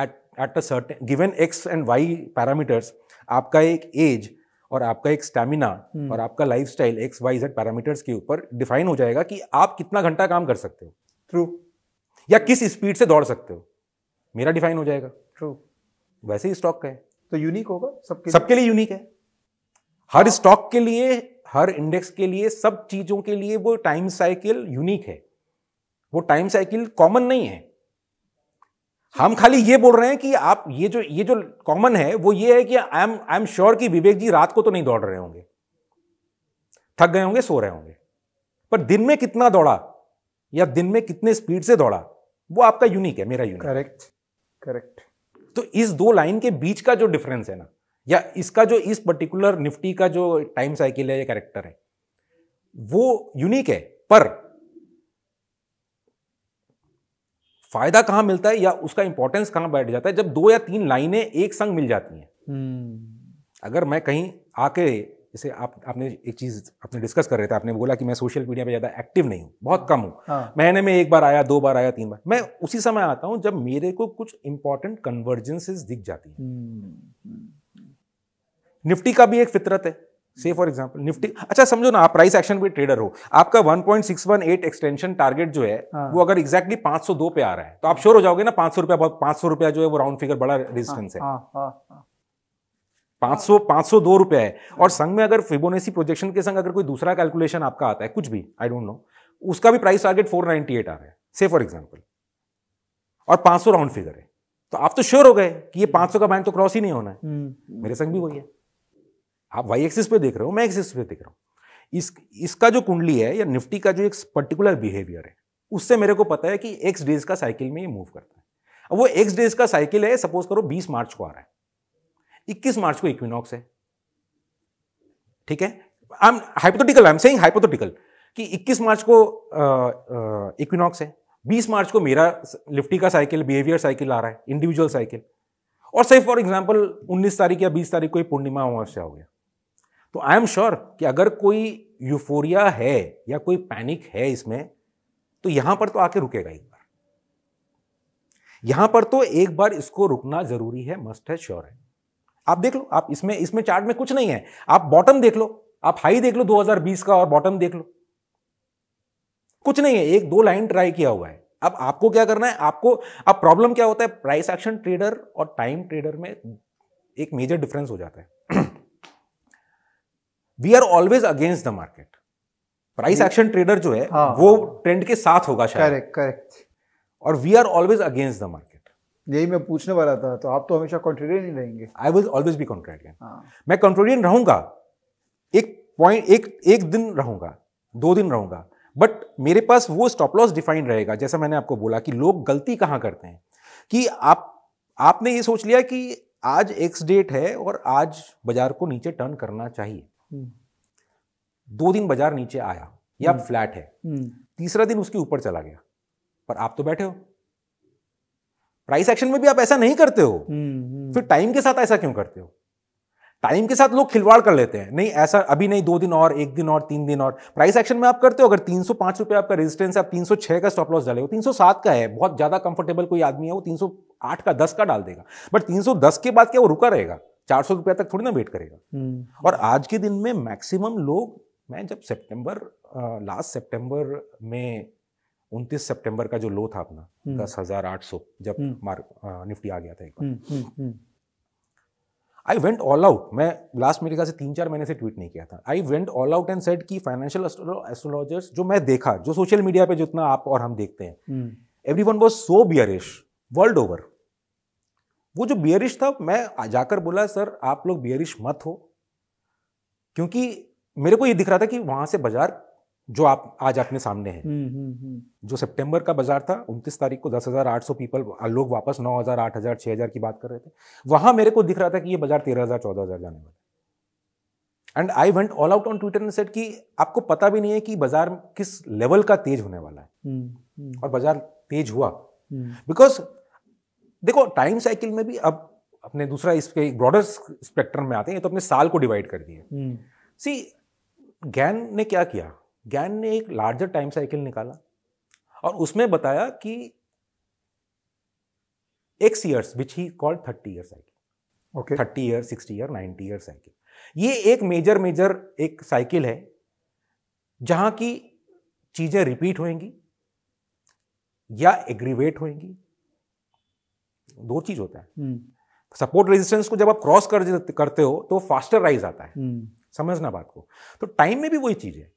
at at a certain given X and Y parameters आपका एक एज और आपका एक स्टेमिना हम्म। और आपका lifestyle X Y Z parameters के ऊपर डिफाइन हो जाएगा कि आप कितना घंटा काम कर सकते हो ट्रू या किस स्पीड से दौड़ सकते हो मेरा डिफाइन हो जाएगा ट्रू वैसे ही स्टॉक का है तो यूनिक होगा सबके सबके लिए यूनिक है हर स्टॉक के लिए हर इंडेक्स के लिए सब चीजों के लिए वो टाइम साइकिल यूनिक है वो टाइम साइकिल कॉमन नहीं है हम खाली ये बोल रहे हैं कि आप ये जो ये जो कॉमन है वो ये है कि I am I am sure कि विवेक जी रात को तो नहीं दौड़ रहे होंगे थक गए होंगे सो रहे होंगे पर दिन में कितना दौड़ा या दिन में कितने स्पीड से दौड़ा वो आपका यूनिक है मेरा यूनिक करेक्ट करेक्ट तो इस दो लाइन के बीच का जो डिफरेंस है ना या इसका जो इस पर्टिकुलर निफ्टी का जो टाइम साइकिल है या कैरेक्टर है वो यूनिक है पर फायदा कहाँ मिलता है या उसका इंपॉर्टेंस कहाँ बैठ जाता है जब दो या तीन लाइनें एक संग मिल जाती हैं हम्म। अगर मैं कहीं आके जैसे आप आपने एक चीज़ आपने डिस्कस कर रहे थे आपने बोला कि मैं सोशल मीडिया पे ज़्यादा एक्टिव नहीं हूँ बहुत कम हूँ हाँ। महीने में एक बार आया दो बार आया तीन बार मैं उसी समय आता हूँ जब मेरे को कुछ इंपॉर्टेंट कन्वर्जेंसेस दिख जाती है हम्म, हम्म। निफ्टी का भी एक फितरत है से फॉर एग्जाम्पल निफ्टी अच्छा समझो ना आप प्राइस एक्शन पे ट्रेडर हो आपका 1.618 एक्सटेंशन टारगेट जो है हाँ. वो अगर एग्जैक्टली exactly 502 पे आ रहा है तो आप श्योर हो जाओगे ना पांच सौ रुपया पांच सौ रुपया जो है वो राउंड फिगर बड़ा रेजिस्टेंस है हाँ, हाँ, हाँ, पांच सौ पांच सौ दो रुपया है और संग में अगर फिबोनेसी प्रोजेक्शन के संग अगर कोई दूसरा कैलकुलेशन आपका आता है कुछ भी आई डोंट नो उसका भी price target four ninety eight आ रहा है से फॉर एग्जाम्पल और पांच सौ राउंड फिगर है तो आप तो श्योर हो गए कि ये हम्म। पांच सौ का बैंड तो क्रॉस ही नहीं होना है हम्म। मेरे संग भी वही है आप वाई एक्सिस पे देख रहे हो मैं एक्सिस पे देख रहा हूँ इस इसका जो कुंडली है या निफ्टी का जो एक पर्टिकुलर बिहेवियर है उससे मेरे को पता है कि एक्स डेज का साइकिल में ये मूव करता है अब वो एक्स डेज का साइकिल है सपोज करो बीस मार्च को आ रहा है इक्कीस मार्च को इक्विनॉक्स है ठीक है I am hypothetical I am saying hypothetical कि 21 मार्च को इक्विनॉक्स है 20 मार्च को मेरा लिफ्टी का साइकिल बिहेवियर साइकिल आ रहा है इंडिविजुअल साइकिल और सिर्फ फॉर एग्जाम्पल 19 तारीख या 20 तारीख को पूर्णिमा अमावस्या हो गया तो आई एम श्योर कि अगर कोई यूफोरिया है या कोई पैनिक है इसमें तो यहां पर तो आके रुकेगा एक बार यहां पर तो एक बार इसको रुकना जरूरी है मस्ट है श्योर है आप देख लो आप इसमें इसमें चार्ट में कुछ नहीं है आप बॉटम देख लो आप हाई देख लो 2020 का और बॉटम देख लो कुछ नहीं है एक दो लाइन ट्राई किया हुआ है अब आपको क्या करना है आपको अब प्रॉब्लम क्या होता है प्राइस एक्शन ट्रेडर और टाइम ट्रेडर में एक मेजर डिफरेंस हो जाता है we are always against the market price action trader जो है हाँ, वो ट्रेंड के साथ होगा शायद करेक्ट करेक्ट और we are always against the market यही मैं पूछने वाला था तो आप तो हमेशा कॉन्ट्रेडियन ही रहेंगे I will always be contrarian मैं कॉन्ट्रेडियन रहूंगा एक पॉइंट एक एक दिन रहूंगा दो दिन रहूंगा बट मेरे पास वो स्टॉप लॉस डिफाइंड रहेगा जैसा मैंने आपको बोला कि लोग गलती कहां करते हैं कि आप आपने ये सोच लिया कि आज एक्स डेट है और आज बाजार को नीचे टर्न करना चाहिए हम्म। दो दिन बाजार नीचे आया या हम्म। फ्लैट है हम्म। तीसरा दिन उसके ऊपर चला गया पर आप तो बैठे हो प्राइस एक्शन में भी आप ऐसा नहीं करते हो फिर टाइम के साथ ऐसा क्यों करते हो टाइम के साथ लोग खिलवाड़ कर लेते हैं नहीं ऐसा अभी नहीं दो दिन और एक दिन और तीन दिन और प्राइस एक्शन में आप करते हो अगर तीन सौ पांच रुपए आपका रेजिस्टेंस है आप तीन सौ छह का स्टॉप लॉस डाले हो तीन सौ सात का है बहुत ज्यादा कंफर्टेबल कोई आदमी है वो तीन सौ आठ का दस का डाल देगा बट तीन सौ दस के बाद क्या वो रुका रहेगा चार सौ रुपया तक थोड़ी ना वेट करेगा हम्म। और आज के दिन में मैक्सिमम लोग मैं जब सितंबर लास्ट सितंबर में उनतीस सितंबर का जो लो था अपना हम्म। दस हजार आठ सौ जब हम्म। मार्क निफ्टी आ गया था एक बार आई वेंट ऑल आउट मैं लास्ट मेरे ख्याल से तीन चार महीने से ट्वीट नहीं किया था I went all out and said कि फाइनेंशियल एस्ट्रोलॉजर्स जो मैं देखा जो सोशल मीडिया पे जितना आप और हम देखते हैं everyone was so bearish world over वो जो बियरिश था मैं जाकर बोला सर आप लोग बियरिश मत हो क्योंकि मेरे को ये दिख रहा था कि वहां से बाजार जो आप आज अपने सामने है हम्म, हम्म, हम्म। जो सितंबर का बाजार था 29 तारीख को 10,800 पीपल लोग वापस 9,000, 8,000, 6,000 की बात कर रहे थे वहां मेरे को दिख रहा था कि ये बाजार 13,000, 14,000 जाने वाला and I went all out on Twitter said कि आपको पता भी नहीं है कि बाजार किस लेवल का तेज होने वाला है और बाजार तेज हुआ बिकॉज देखो टाइम साइकिल में भी अब अपने दूसरा इसके ब्रॉडर स्पेक्ट्रम में आते हैं तो अपने साल को डिवाइड कर दिए सी गैन हम्म। ने क्या किया गैन ने एक लार्जर टाइम साइकिल निकाला और उसमें बताया कि X years which he called thirty year cycle okay thirty year sixty year ninety year cycle ये एक मेजर मेजर एक साइकिल है जहां की चीजें रिपीट होएंगी या एग्रीवेट होएंगी दो चीज होता है सपोर्ट हम्म। रेजिस्टेंस को जब आप क्रॉस कर करते हो तो फास्टर राइज आता है हम्म। समझना बात को तो टाइम में भी वही चीज है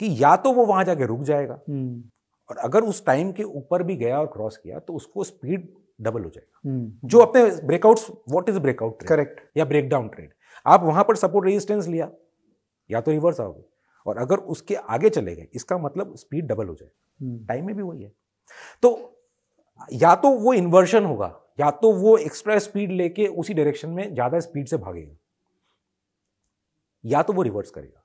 कि या तो वो वहां जाके रुक जाएगा हम्म। और अगर उस टाइम के ऊपर भी गया और क्रॉस किया तो उसको स्पीड डबल हो जाएगा जो अपने breakout what is breakout correct या ब्रेकडाउन ट्रेड आप वहां पर सपोर्ट रेजिस्टेंस लिया या तो रिवर्स आओगे और अगर उसके आगे चले गए इसका मतलब स्पीड डबल हो जाएगा टाइम में भी वही है तो या तो वो इन्वर्शन होगा या तो वो एक्स्ट्रा स्पीड लेके उसी डायरेक्शन में ज़्यादा स्पीड से भागेगा या तो वो रिवर्स करेगा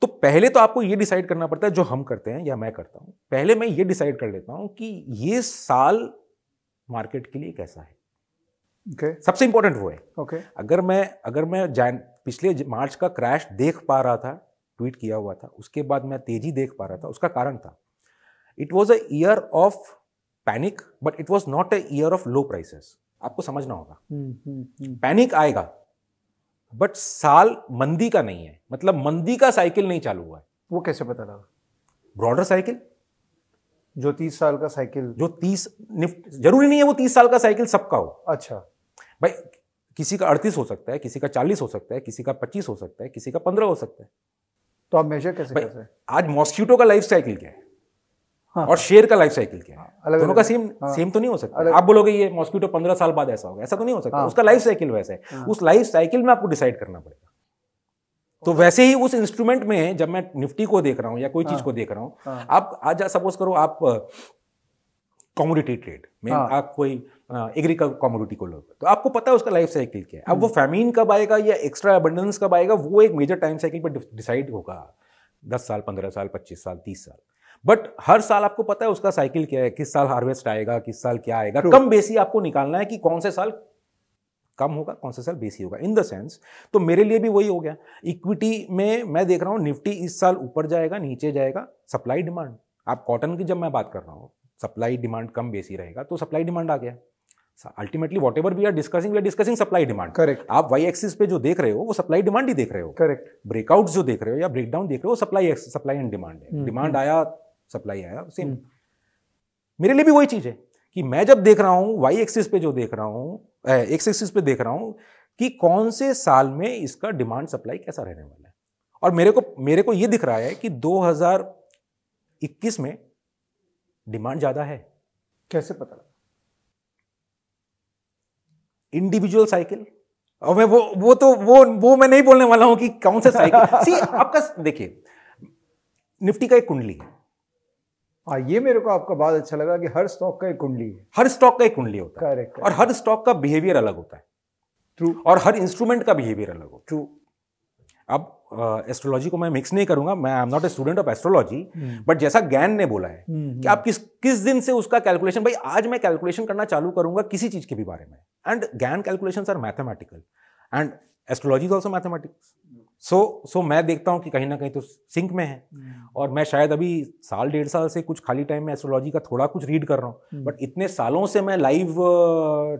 तो पहले तो आपको ये डिसाइड करना पड़ता है जो हम करते हैं या मैं करता हूं पहले मैं ये डिसाइड कर लेता हूं कि ये साल मार्केट के लिए कैसा है okay. सबसे इंपॉर्टेंट वो है okay. अगर मैं अगर मैं जैन पिछले मार्च का क्रैश देख पा रहा था ट्वीट किया हुआ था उसके बाद मैं तेजी देख पा रहा था उसका कारण था it was a year of panic but it was not a year of low prices आपको समझना होगा हम्म, हम्म, हम्म। पैनिक आएगा बट साल मंदी का नहीं है मतलब मंदी का साइकिल नहीं चालू हुआ है वो कैसे पता लगा ब्रॉडर साइकिल जो तीस साल का साइकिल जो तीस निफ्ट जरूरी नहीं है वो तीस साल का साइकिल सबका हो अच्छा भाई किसी का अड़तीस हो सकता है किसी का चालीस हो सकता है किसी का पच्चीस हो सकता है किसी का पंद्रह हो सकता है तो आप मेजर कैसे करते हैं आज मॉस्क्यूटो का लाइफ साइकिल क्या है हाँ, और शेर का लाइफ साइकिल क्या है हाँ, अलग दोनों का सेम हाँ, सेम तो नहीं हो सकता आप बोलोगे ये मॉस्किटो पंद्रह साल बाद ऐसा होगा ऐसा तो नहीं हो सकता हाँ, उसका लाइफ साइकिल वैसा है हाँ, उस लाइफ साइकिल में आपको डिसाइड करना पड़ेगा तो वैसे ही उस इंस्ट्रूमेंट में जब मैं निफ्टी को देख रहा हूँ या कोई चीज हाँ। को देख रहा हूँ हाँ। आप आज सपोज करो आप कॉमोडिटी ट्रेड में आप कोई एग्रीकल कॉमोडिटी को लोग तो आपको पता है उसका लाइफ साइकिल क्या है अब वो फैमिन हम्म। कब आएगा या एक्स्ट्रा एबंडेंस कब आएगा वो एक मेजर टाइम साइकिल पर डिसाइड होगा दस साल पंद्रह साल पच्चीस साल तीस साल बट हर साल आपको पता है उसका साइकिल क्या है किस साल हार्वेस्ट आएगा किस साल क्या आएगा कम बेसी आपको निकालना है कि कौन से साल कम होगा कौन सा साल बेसी होगा इन द सेंस तो मेरे लिए भी वही हो गया इक्विटी में मैं देख रहा हूँ निफ्टी इस साल ऊपर जाएगा नीचे जाएगा सप्लाई डिमांड आप कॉटन की जब मैं बात कर रहा हूँ सप्लाई डिमांड कम बेसी रहेगा तो सप्लाई डिमांड आ गया ultimately whatever we are discussing we are discussing supply demand correct आप वाई एक्सिस पे जो देख रहे हो वो सप्लाई डिमांड ही देख रहे हो करेक्ट ब्रेकआउट जो देख रहे हो या ब्रेकडाउन देख रहे हो सप्लाई सप्लाई एंड डिमांड है डिमांड हम्म, हम्म। आया सप्लाई आया सेम हम्म। मेरे लिए भी वही चीज़ है कि मैं जब देख रहा हूं वाई एक्सिस पे जो देख रहा हूं एक्स एक्सिस पे देख रहा हूं कि कौन से साल में इसका डिमांड सप्लाई कैसा रहने वाला है और मेरे को मेरे को यह दिख रहा है कि 2021 में डिमांड ज़्यादा है कैसे पता लगा इंडिविजुअल साइकिल और मैं वो वो तो वो वो मैं नहीं बोलने वाला हूं कि कौन सा साइकिल सी आपका देखिए निफ्टी का एक कुंडली है आ, हाँ, ये मेरे को आपका बात अच्छा लगा कि हर स्टॉक का एक कुंडली है हर स्टॉक का एक कुंडली होता है करेक्ट और हर स्टॉक का बिहेवियर अलग होता है ट्रू और हर इंस्ट्रूमेंट का बिहेवियर अलग होता ट्रू अब एस्ट्रोलॉजी को मैं मिक्स नहीं करूंगा मैं I am not a student of astrology but जैसा ज्ञान ने बोला है hmm, कि hmm. आप किस किस दिन से उसका कैलकुलेशन भाई आज मैं कैलकुलेशन करना चालू करूंगा किसी चीज के भी बारे में and Gann calculation are mathematical and astrology is also mathematics so so मैं देखता हूँ कि कहीं ना कहीं तो सिंक में है हम्म। और मैं शायद अभी साल डेढ़ साल से कुछ खाली टाइम में एस्ट्रोलॉजी का थोड़ा कुछ रीड कर रहा हूँ बट हम्म। इतने सालों से मैं लाइव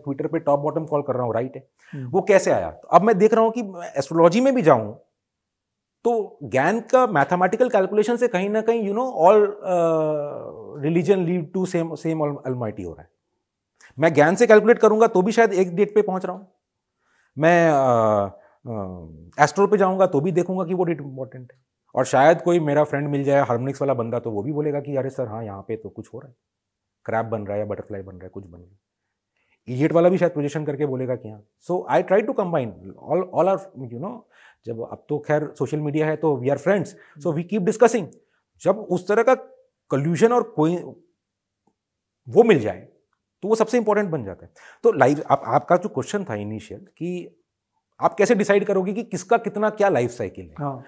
ट्विटर पे टॉप बॉटम कॉल कर रहा हूँ राइट है हम्म। वो कैसे आया तो अब मैं देख रहा हूँ कि एस्ट्रोलॉजी में भी जाऊँ तो ज्ञान का मैथमेटिकल कैलकुलेशन से कहीं ना कहीं you know all religion lead to same same almighty हो रहा है मैं ज्ञान से कैलकुलेट करूंगा तो भी शायद एक डेट पे पहुंच रहा हूं मैं uh, एस्ट्रोल हाँ, पे जाऊंगा तो भी देखूंगा कि वो डेट इंपॉर्टेंट है और शायद कोई मेरा फ्रेंड मिल जाए हार्मोनिक्स वाला बंदा तो वो भी बोलेगा कि अरे सर हाँ यहाँ पे तो कुछ हो रहा है क्रैप बन रहा है या बटरफ्लाई बन रहा है कुछ बन रहा है इजेट वाला भी शायद प्रोजेक्शन करके बोलेगा कि हाँ so I try to combine all all are you know जब अब तो खैर सोशल मीडिया है तो we are friends so we keep discussing जब उस तरह का कल्यूजन और कोई वो मिल जाए तो वो सबसे इंपॉर्टेंट बन जाता है तो लाइफ आप, आपका जो क्वेश्चन था इनिशियल कि आप कैसे डिसाइड करोगे कि किसका कितना क्या लाइफ साइकिल है हाँ।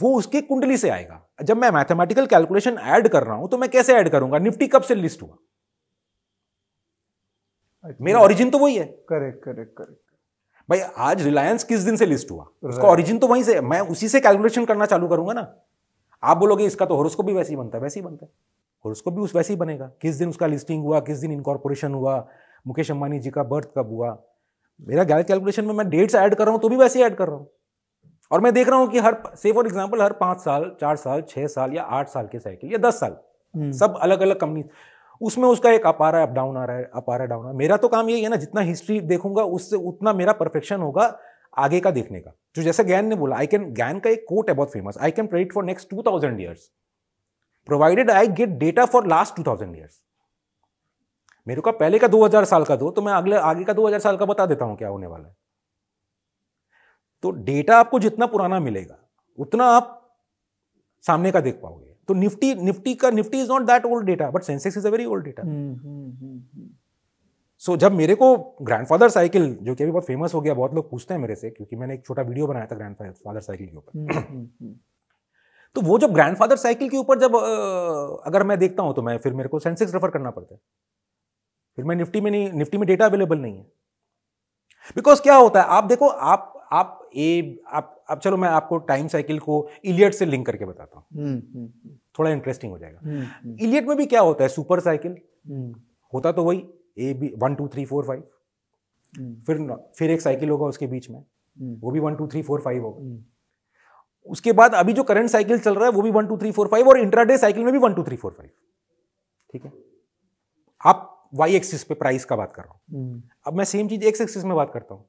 वो उसके कुंडली से आएगा जब मैं मैथमेटिकल कैलकुलेशन ऐड कर रहा हूं तो मैं कैसे ऐड करूंगा निफ्टी कब से लिस्ट हुआ अच्छा। मेरा ओरिजिन तो वही है करेक्ट करेक्ट करेक्ट भाई आज रिलायंस किस दिन से लिस्ट हुआ उसका ओरिजिन तो वहीं से मैं उसी से कैलकुलेशन करना चालू करूंगा ना आप बोलोगे इसका तो हॉरोस्कोप भी वैसे ही बनता है वैसे ही बनता है हॉरोस्कोप भी उस वैसे ही बनेगा किस दिन उसका लिस्टिंग हुआ किस दिन इनकॉर्पोरेशन हुआ मुकेश अंबानी जी का बर्थ कब हुआ मेरा गैल कैलकुलेशन में मैं डेट्स ऐड कर रहा हूँ तो भी वैसे ही ऐड कर रहा हूँ और मैं देख रहा हूँ कि हर से फॉर एग्जाम्पल हर पाँच साल चार साल छः साल या आठ साल के साइकिल या दस साल हम्म। सब अलग अलग कंपनी उसमें उसका एक अपारा है अप डाउन आ रहा है अपारा है डाउन आ रहा है मेरा तो काम यही है ना जितना हिस्ट्री देखूंगा उससे उतना मेरा परफेक्शन होगा आगे का देखने का जो जैसे ज्ञान ने बोला आई कैन ज्ञान का एक कोट है बहुत famous I can predict for next two thousand years provided I get data for last two thousand years मेरे को पहले का 2000 साल का दो तो मैं अगले आगे का 2000 साल का बता देता हूं क्या होने वाला है तो डेटा आपको जितना पुराना मिलेगा उतना आप सामने का देख पाओगे तो निफ्टी निफ्टी का Nifty is not that old data but Sensex is a very old data so जब मेरे को ग्रैंडफादर साइकिल जो कि अभी बहुत फेमस हो गया बहुत लोग पूछते हैं मेरे से क्योंकि मैंने एक छोटा वीडियो बनाया था ग्रैंडफादर साइकिल के ऊपर हम्म, हम्म, हम्म। तो वो जब ग्रैंडफादर साइकिल के ऊपर जब अगर मैं देखता हूं तो मैं फिर मेरे को सेंसेक्स रेफर करना पड़ता है फिर मैं निफ्टी में नहीं निफ्टी में डेटा अवेलेबल नहीं है बिकॉज क्या होता है आप देखो आप आप ए आप अब चलो मैं आपको टाइम साइकिल को इलियट से लिंक करके बताता हूँ हम्म, हम्म, हम्म। थोड़ा इंटरेस्टिंग हो जाएगा इलियट में भी क्या होता है सुपर साइकिल होता तो वही A B one two three four five फिर फिर एक साइकिल होगा उसके बीच में वो भी one two three four five होगा उसके बाद अभी जो करंट साइकिल चल रहा है वो भी one two three four five और इंट्राडे साइकिल में भी one two three four five ठीक है आप वाई एक्सिस पे प्राइस का बात कर रहा हूं हम्म। अब मैं सेम चीज एक्स एक्सिस में बात करता हूं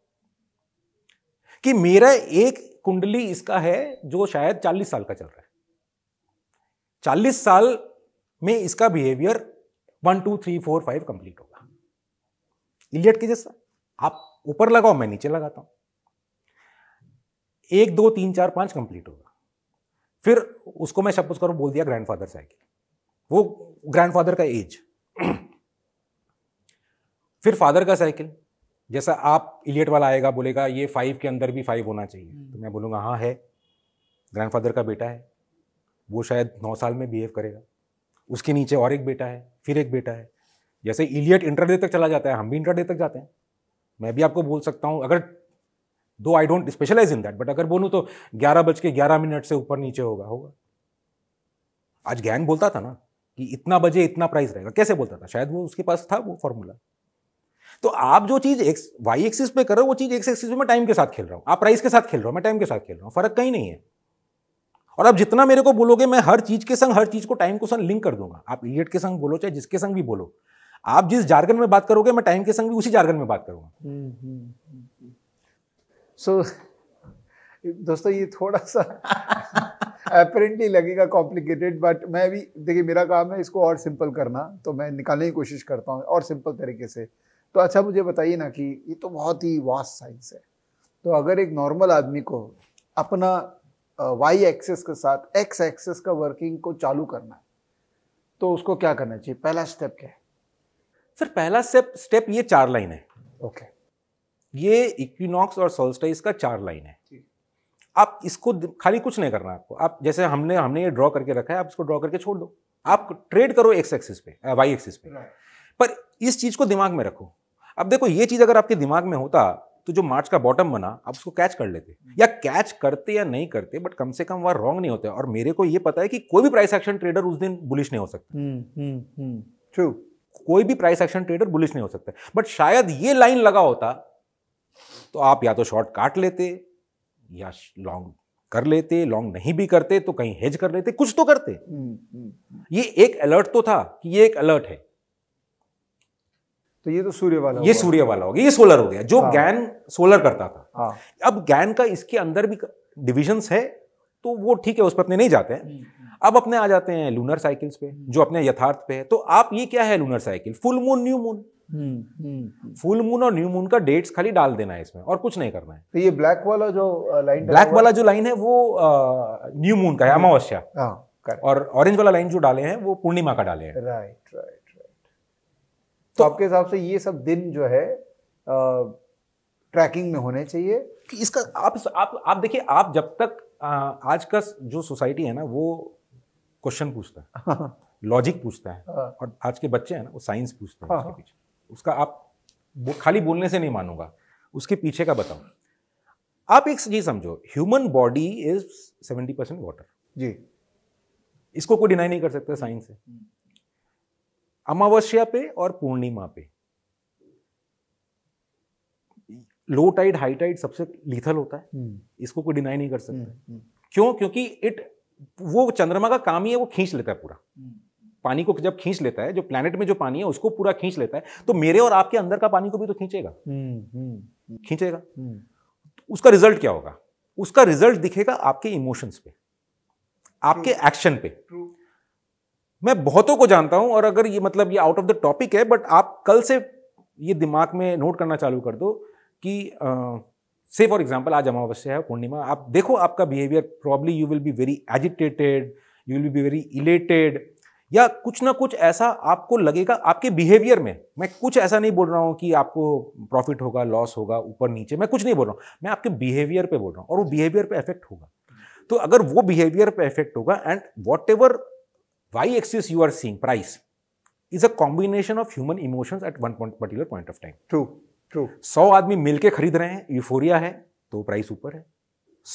कि मेरा एक कुंडली इसका है जो शायद 40 साल का चल रहा है 40 साल में इसका behaviour one two three four five complete होगा इलियट के जैसा आप ऊपर लगाओ मैं नीचे लगाता हूं एक दो तीन चार पांच कंप्लीट होगा फिर उसको मैं सपोज करो बोल दिया ग्रैंडफादर साइकिल वो ग्रैंडफादर का एज फिर फादर का साइकिल जैसा आप इलियट वाला आएगा बोलेगा ये फाइव के अंदर भी फाइव होना चाहिए हम्म। तो मैं बोलूँगा हाँ है ग्रैंडफादर का बेटा है वो शायद नौ साल में बिहेव करेगा उसके नीचे और एक बेटा है फिर एक बेटा है जैसे इलियट इंटरडे तक चला जाता है हम भी इंटरडे तक जाते हैं मैं भी आपको बोल सकता हूँ अगर though I don't specialise in that but अगर बोलूँ तो ग्यारह बज के ग्यारह मिनट से ऊपर नीचे होगा होगा आज गैंग बोलता था ना कि इतना बजे इतना प्राइस रहेगा कैसे बोलता था शायद वो उसके पास था वो फॉर्मूला तो आप जो चीज़ एक्स वाई एक्सिस पे कर रहे हो वो चीज़ एक्स एक्सिस पे मैं टाइम के साथ खेल रहा हूं आप प्राइस के साथ खेल रहा हूं मैं टाइम के साथ खेल रहा हूं फर्क कहीं नहीं है और अब जितना मेरे को बोलोगे मैं हर चीज़ के संग हर चीज़ को टाइम को संग लिंक कर दूंगा आप इडियट के संग बोलो चाहे जिसके संग भी बोलो आप जिस जार्गन में बात करोगे मैं टाइम के संग भी उसी जार्गन में बात करूंगा सो हम्म, हम्म, हम्म। so, दोस्तों ये थोड़ा सा अपेरेंटली लगेगा कॉम्प्लिकेटेड बट मैं भी देखिए मेरा काम है इसको और सिंपल करना तो मैं निकालने की कोशिश करता हूँ और सिंपल तरीके से तो अच्छा मुझे बताइए ना कि ये तो बहुत ही वास्ट साइंस है तो अगर एक नॉर्मल आदमी को अपना वाई एक्सेस के साथ एक्स एक्सेस का वर्किंग को चालू करना है तो उसको क्या करना चाहिए पहला स्टेप क्या है सर पहला स्टेप स्टेप ये चार लाइन है ओके ये इक्विनॉक्स और सोल्स्टाइस का चार लाइन है आप इसको खाली कुछ नहीं करना आपको आप जैसे हमने हमने ये ड्रॉ करके रखा है आप इसको ड्रॉ करके छोड़ दो आप ट्रेड करो एक्स एक्सिस पे वाई एक्सिस पे पर इस चीज को दिमाग में रखो अब देखो ये चीज़ अगर आपके दिमाग में होता तो जो मार्च का बॉटम बना आप उसको कैच कर लेते हम्म। या कैच करते या नहीं करते बट कम से कम वह रॉन्ग नहीं होता और मेरे को यह पता है कि कोई भी प्राइस एक्शन ट्रेडर उस दिन बुलिश नहीं हो सकता ट्रू हम्म, हम्म, कोई भी प्राइस एक्शन ट्रेडर बुलिश नहीं हो सकता बट शायद ये लाइन लगा होता तो आप या तो शॉर्ट काट लेते या लॉन्ग कर लेते लॉन्ग नहीं भी करते तो कहीं हेज कर लेते कुछ तो करते ये एक अलर्ट तो था कि ये एक अलर्ट है तो ये तो सूर्य वाला ये सूर्य वाला हो गया ये सोलर हो गया जो हाँ। ज्ञान सोलर करता था हाँ। अब ज्ञान का इसके अंदर भी डिविजन है तो वो ठीक है उस पर अपने नहीं जाते हैं हम्म। अब अपने आ जाते हैं लूनर साइकिल्स पे जो अपने यथार्थ पे है तो आप ये क्या है lunar cycle full moon new moon full moon और न्यू मून का डेट्स खाली डाल देना है इसमें और कुछ नहीं करना है तो ये ब्लैक वाला जो लाइन ब्लैक वाला जो लाइन है वो न्यू मून का है अमावस्या हाँ, और ऑरेंज वाला लाइन जो डाले हैं वो पूर्णिमा का डाले हैं राइट राइट तो, तो आपके हिसाब से ये सब दिन जो है ट्रैकिंग में होने चाहिए इसका आप आप आप देखिए आप जब तक आ, आज का जो सोसाइटी है ना वो क्वेश्चन पूछता है लॉजिक हाँ, हाँ। पूछता है हाँ। और आज के बच्चे हैं ना वो साइंस पूछते हैं उसके पीछे उसका आप वो खाली बोलने से नहीं मानूंगा उसके पीछे का बताऊं आप एक चीज समझो human body is seventy percent water जी इसको कोई डिनाई नहीं कर सकता साइंस से हम्म। अमावस्या पे और पूर्णिमा पे लो टाइड हाई टाइड सबसे लीथल होता है हम्म। इसको कोई डिनाई नहीं कर सकता हम्म, हम्म। क्यों क्योंकि इट वो चंद्रमा का काम ही है वो खींच लेता है पूरा पानी को जब खींच लेता है जो प्लेनेट में जो पानी है उसको पूरा खींच लेता है तो मेरे और आपके अंदर का पानी को भी तो खींचेगा खींचेगा उसका रिजल्ट क्या होगा उसका रिजल्ट दिखेगा आपके इमोशंस पे आपके एक्शन पे मैं बहुतों को जानता हूं और अगर ये मतलब ये आउट ऑफ द टॉपिक है बट आप कल से ये दिमाग में नोट करना चालू कर दो कि से फॉर एग्जाम्पल आज अमावस्या है पूर्णिमा आप देखो आपका behaviour probably you will be very agitated you will be very elated या कुछ ना कुछ ऐसा आपको लगेगा आपके बिहेवियर में मैं कुछ ऐसा नहीं बोल रहा हूँ कि आपको प्रॉफिट होगा लॉस होगा ऊपर नीचे मैं कुछ नहीं बोल रहा हूँ मैं आपके बिहेवियर पे बोल रहा हूँ और वो बिहेवियर पे इफेक्ट होगा तो अगर वो बिहेवियर पे इफेक्ट होगा and whatever y axis you are seeing price is a of of human emotions at one particular point of time true true 100 आदमी मिलकर खरीद रहे हैं यूफोरिया है तो प्राइस ऊपर है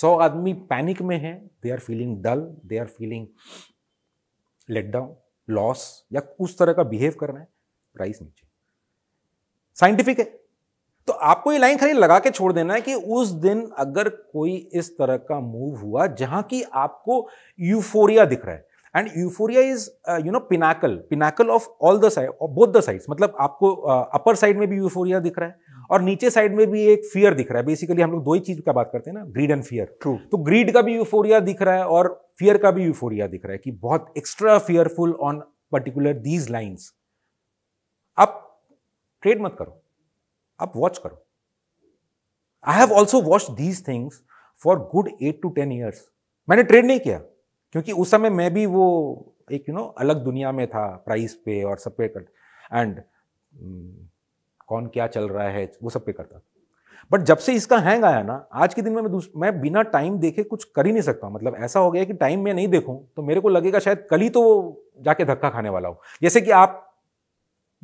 सौ आदमी पैनिक में है they are feeling dull they are feeling let down loss या उस तरह का बिहेव कर रहे हैं प्राइस नीचे साइंटिफिक है तो आपको ये लाइन खाली लगा के छोड़ देना है कि उस दिन अगर कोई इस तरह का मूव हुआ जहां की आपको यूफोरिया दिख रहा है and euphoria is you know pinnacle pinnacle of all the side both the sides मतलब आपको अपर uh, साइड में भी यूफोरिया दिख रहा है और नीचे साइड में भी एक फियर दिख रहा है बेसिकली हम लोग दो ही चीज का बात करते हैं ना ग्रीड एंड फियर ट्रू तो ग्रीड का भी यूफोरिया दिख रहा है और फियर का भी यूफोरिया दिख रहा है कि बहुत extra fearful on particular these lines आप ट्रेड मत करो आप वॉच करो I have also watch these things for good eight to ten years मैंने ट्रेड नहीं किया क्योंकि उस समय मैं भी वो एक यू नो अलग दुनिया में था प्राइस पे और सब पे कर एंड mm, कौन क्या चल रहा है वो सब पे करता बट जब से इसका हैंग आया ना आज के दिन में मैं मैं बिना टाइम देखे कुछ कर ही नहीं सकता मतलब ऐसा हो गया कि टाइम मैं नहीं देखूं तो मेरे को लगेगा शायद कल ही तो जाके धक्का खाने वाला हो जैसे कि आप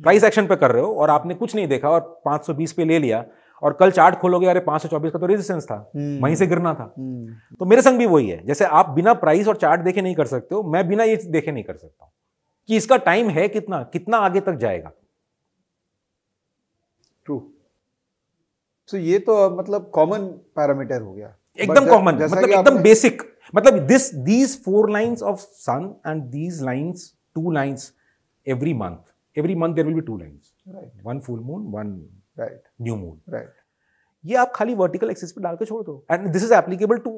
प्राइस एक्शन पे कर रहे हो और आपने कुछ नहीं देखा और 520 पे ले लिया और कल चार्ट खोलोगे अरे पांच सौ चौबीस का तो रेजिस्टेंस था हम्म। वहीं से गिरना था हम्म। तो मेरे संग भी वही है जैसे आप बिना प्राइस और चार्ट देखे नहीं कर सकते हो मैं बिना ये देखे नहीं कर सकता कि इसका टाइम है कितना कितना आगे तक जाएगा ट्रू सो ये तो मतलब कॉमन पैरामीटर हो गया एकदम कॉमन मतलब एकदम बेसिक मतलब this these four lines of sun and these lines two lines every month every month there will be two lines one full moon one right new moon right ये आप खाली vertical axis पे डाल के छोड़ दो and this is applicable to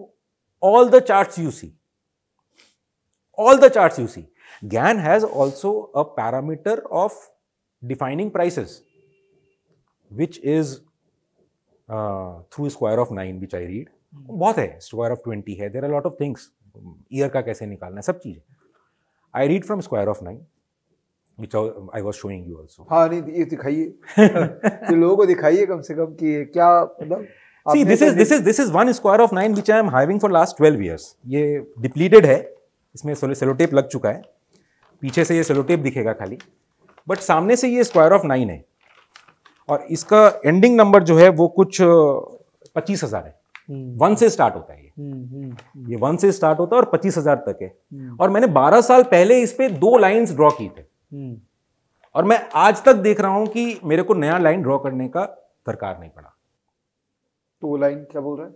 all the charts you see all the charts you see Gann has also a parameter of defining prices which is through square of nine which I read बहुत है square of twenty है there are lot of things year का कैसे निकालना है सब चीज़ I read from square of nine which I was showing you also. हाँ नहीं ये दिखाइए ये लोगों को दिखाइए कम से कम कि क्या मतलब See this is this is this is one square of nine which I am having for last 12 years. ये depleted है इसमें सेलोटेप लग चुका है पीछे से ये सेलोटेप दिखेगा खाली बट सामने से ये स्क्वायर ऑफ नाइन है और इसका एंडिंग नंबर जो है वो कुछ पच्चीस हजार है वन हम्म। से स्टार्ट होता है ये हम्म, हम्म, ये वन से स्टार्ट होता है और पच्चीस हजार तक है और मैंने बारह साल पहले इस पर दो लाइंस ड्रॉ की थे और मैं आज तक देख रहा हूं कि मेरे को नया लाइन ड्रॉ करने का दरकार नहीं पड़ा तो वो लाइन क्या बोल रहा है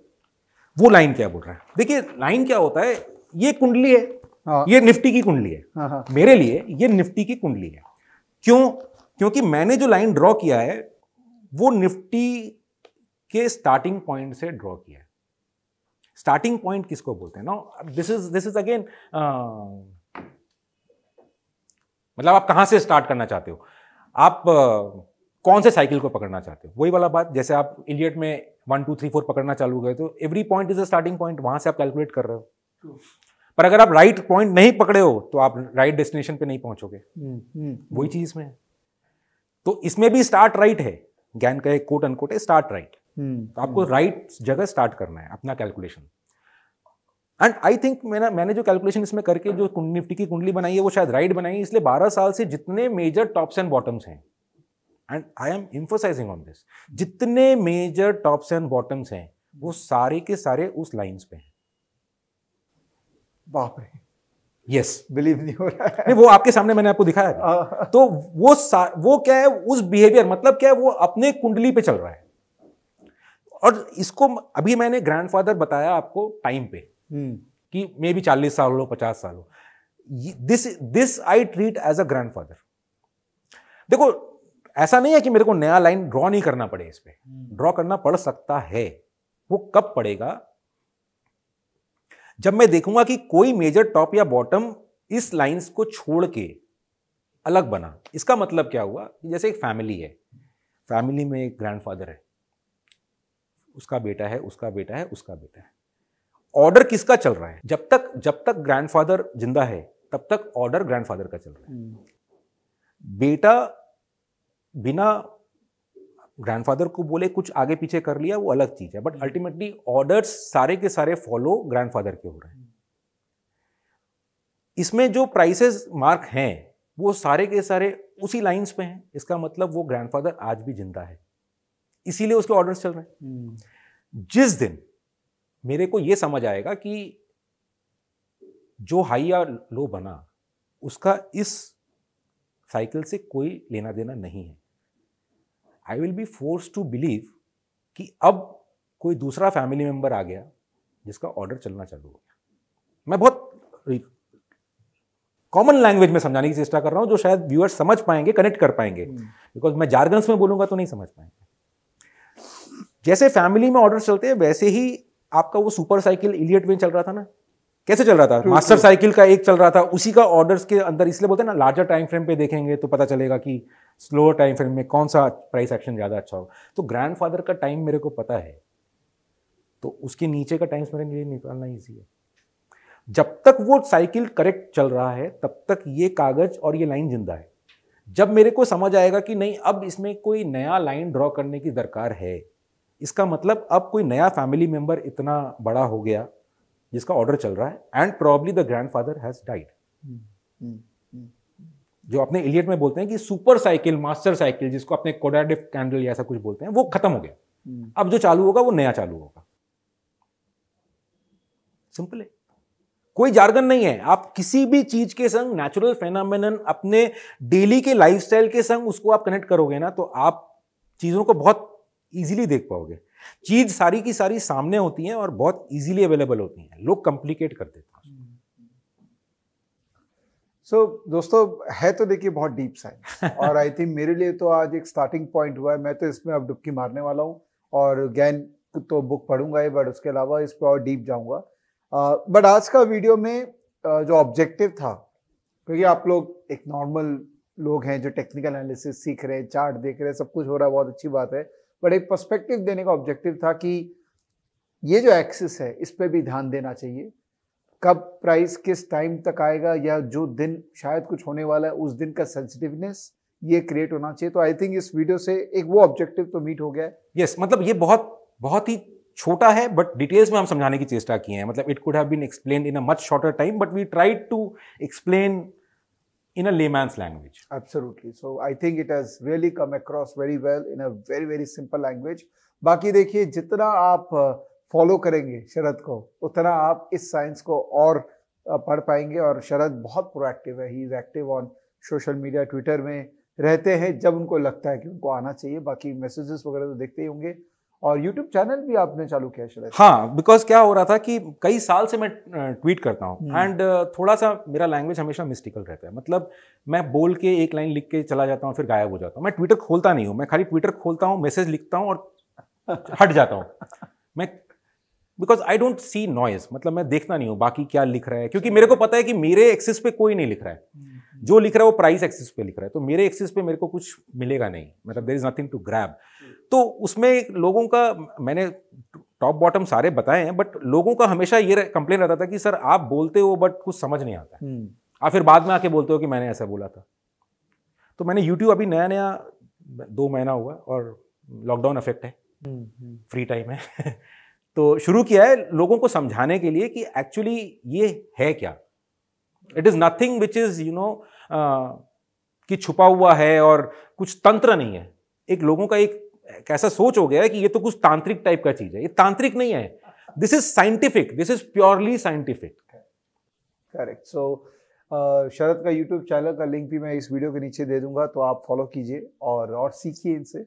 वो लाइन क्या बोल रहा है देखिए लाइन क्या होता है ये कुंडली है हाँ। ये निफ्टी की कुंडली है हाँ, हाँ। मेरे लिए ये निफ्टी की कुंडली है क्यों क्योंकि मैंने जो लाइन ड्रॉ किया है वो निफ्टी के स्टार्टिंग पॉइंट से ड्रॉ किया है स्टार्टिंग पॉइंट किसको बोलते हैं ना this is this is again मतलब आप कहाँ से स्टार्ट करना चाहते हो आप कौन से साइकिल को पकड़ना चाहते हो वही वाला बात जैसे आप इलियट में वन टू थ्री फोर पकड़ना चालू गए तो every point is a starting point वहां से आप कैलकुलेट कर रहे हो पर अगर आप राइट पॉइंट नहीं पकड़े हो तो आप राइट डेस्टिनेशन पे नहीं पहुंचोगे हम्म, हम्म, हम्म। वही चीज में तो इसमें भी स्टार्ट राइट है ज्ञान का एक कोट अनकोट है स्टार्ट राइट तो आपको राइट जगह स्टार्ट करना है अपना कैलकुलेशन एंड आई थिंक मैंने मैंने जो कैलकुलेशन इसमें करके जो निफ्टी की कुंडली बनाई है वो शायद राइट बनाई है इसलिए बारह साल से जितने मेजर टॉप्स एंड बॉटम्स हैं and I am emphasising on this जितने मेजर टॉप्स एंड बॉटम्स हैं वो सारे के सारे उस लाइन पे हैं बाप रे यस बिलीव नहीं हो रहा है नहीं वो आपके सामने मैंने आपको दिखाया है हाँ। तो वो वो क्या है उस बिहेवियर मतलब क्या है वो अपने कुंडली पे चल रहा है और इसको अभी मैंने ग्रैंडफादर बताया आपको टाइम पे Hmm. कि मे भी चालीस साल हो पचास साल हो this this I treat as a grandfather देखो ऐसा नहीं है कि मेरे को नया लाइन ड्रॉ नहीं करना पड़े इस पर ड्रॉ hmm. करना पड़ सकता है वो कब पड़ेगा जब मैं देखूंगा कि कोई मेजर टॉप या बॉटम इस लाइंस को छोड़ के अलग बना इसका मतलब क्या हुआ जैसे एक फैमिली है फैमिली में एक ग्रैंडफादर है उसका बेटा है उसका बेटा है उसका बेटा है ऑर्डर किसका चल रहा है जब तक जब तक ग्रैंडफादर जिंदा है तब तक ऑर्डर ग्रैंडफादर का चल रहा है हम्म। बेटा बिना ग्रैंडफादर को बोले कुछ आगे पीछे कर लिया वो अलग चीज है बट अल्टीमेटली ऑर्डर्स सारे के सारे फॉलो ग्रैंडफादर के हो रहे हैं हम्म। इसमें जो प्राइसेस मार्क हैं वो सारे के सारे उसी लाइंस पे हैं इसका मतलब वो ग्रैंडफादर आज भी जिंदा है इसीलिए उसके ऑर्डर्स चल रहे हैं हम्म। जिस दिन मेरे को ये समझ आएगा कि जो हाई या लो बना उसका इस साइकिल से कोई लेना देना नहीं है I will be force to believe कि अब कोई दूसरा फैमिली मेम्बर आ गया जिसका ऑर्डर चलना चालू हो गया मैं बहुत कॉमन लैंग्वेज में समझाने की चेष्टा कर रहा हूँ जो शायद व्यूअर्स समझ पाएंगे कनेक्ट कर पाएंगे बिकॉज हम्म। मैं जार्गन्स में बोलूंगा तो नहीं समझ पाएंगे जैसे फैमिली में ऑर्डर चलते हैं वैसे ही आपका वो सुपर साइकिल इलियट में चल रहा था ना कैसे चल रहा था मास्टर साइकिल का एक चल रहा था उसी का ऑर्डर्स के अंदर इसलिए बोलते हैं ना लार्जर टाइम फ्रेम पे देखेंगे तो पता चलेगा कि स्लोअर टाइम फ्रेम में कौन सा प्राइस एक्शन ज़्यादा अच्छा हो तो ग्रैंड का टाइम मेरे को पता है तो उसके नीचे का टाइम्स मेरे लिए निकालना ईजी है जब तक वो साइकिल करेक्ट चल रहा है तब तक ये कागज और ये लाइन जिंदा है जब मेरे को समझ आएगा कि नहीं अब इसमें कोई नया लाइन ड्रॉ करने की दरकार है इसका मतलब अब कोई नया फैमिली मेंबर इतना बड़ा हो गया जिसका ऑर्डर चल रहा है and probably the grandfather has died जो अपने इलियट में बोलते हैं कि सुपर साइकिल मास्टर साइकिल जिसको अपने कोडाडिफ कैंडल या ऐसा कुछ बोलते हैं वो खत्म हो गया हम्म। अब जो चालू होगा वो नया चालू होगा सिंपल है कोई जार्गन नहीं है आप किसी भी चीज के संग नेचुरल फेनामिनन अपने डेली के लाइफस्टाइल के संग उसको आप कनेक्ट करोगे ना तो आप चीजों को बहुत ईजिली देख पाओगे चीज़ सारी की सारी सामने होती है और बहुत ईजिली अवेलेबल होती है लोग कॉम्प्लिकेट कर देते हैं सो so, दोस्तों है तो देखिए बहुत डीप साइंस और आई थिंक मेरे लिए तो आज एक स्टार्टिंग पॉइंट हुआ है मैं तो इसमें अब डुबकी मारने वाला हूँ और गैन तो बुक पढ़ूंगा ही बट उसके अलावा इस पर और डीप जाऊंगा बट आज का वीडियो में जो ऑब्जेक्टिव था क्योंकि आप लोग एक नॉर्मल लोग हैं जो टेक्निकल एनालिसिस सीख रहे हैं चार्ट देख रहे हैं सब कुछ हो रहा है बहुत अच्छी बात है बट एक पर्सपेक्टिव देने का ऑब्जेक्टिव था कि ये जो एक्सिस है इस पर भी ध्यान देना चाहिए कब प्राइस किस टाइम तक आएगा या जो दिन शायद कुछ होने वाला है उस दिन का सेंसिटिवनेस ये क्रिएट होना चाहिए तो आई थिंक इस वीडियो से एक वो ऑब्जेक्टिव तो मीट हो गया है यस मतलब ये बहुत बहुत ही छोटा है बट डिटेल्स में हम समझाने की चेष्टा की है मतलब it could have been explain in a much shorter time but we tried to explain in a layman's language. Absolutely. So I think it has really come across very well in a very very simple language. बाकी देखिए जितना आप follow करेंगे शरद को उतना आप इस science को और पढ़ पाएंगे और शरद बहुत प्रोएक्टिव है he is active on social media Twitter में रहते हैं जब उनको लगता है कि उनको आना चाहिए बाकी मैसेजेस वगैरह तो देखते ही होंगे और यूट्यूब चैनल भी आपने चालू किया शायद हाँ बिकॉज क्या हो रहा था कि कई साल से मैं ट्वीट करता हूँ एंड हम्म। थोड़ा सा मेरा लैंग्वेज हमेशा मिस्टिकल रहता है मतलब मैं बोल के एक लाइन लिख के चला जाता हूँ फिर गायब हो जाता हूँ मैं ट्विटर खोलता नहीं हूँ मैं खाली ट्विटर खोलता हूँ मैसेज लिखता हूँ और हट जाता हूँ मैं because I don't see noise मतलब मैं देखता नहीं हूँ बाकी क्या लिख रहा है क्योंकि मेरे को पता है कि मेरे एक्सेस पे कोई नहीं लिख रहा है हम्म। जो लिख रहा है वो प्राइस एक्सिस पे लिख रहा है तो मेरे एक्सिस पे मेरे को कुछ मिलेगा नहीं मतलब there is nothing to grab तो उसमें लोगों का मैंने टॉप बॉटम सारे बताए हैं बट लोगों का हमेशा ये कंप्लेन रहता था कि सर आप बोलते हो बट कुछ समझ नहीं आता हम्म। आप फिर बाद में आके बोलते हो कि मैंने ऐसा बोला था तो मैंने यूट्यूब अभी नया नया दो महीना हुआ और लॉकडाउन अफेक्ट है फ्री टाइम हम्म, हम्म। है तो शुरू किया है लोगों को समझाने के लिए कि एक्चुअली ये है क्या it is nothing which is you know कि छुपा हुआ है और कुछ तंत्र नहीं है एक लोगों का एक कैसा सोच हो गया है कि ये तो कुछ तांत्रिक टाइप का चीज है ये तांत्रिक नहीं है this is scientific this is purely scientific correct so Sharad का यूट्यूब चैनल का लिंक भी मैं इस वीडियो के नीचे दे दूंगा तो आप फॉलो कीजिए और और सीखिए इनसे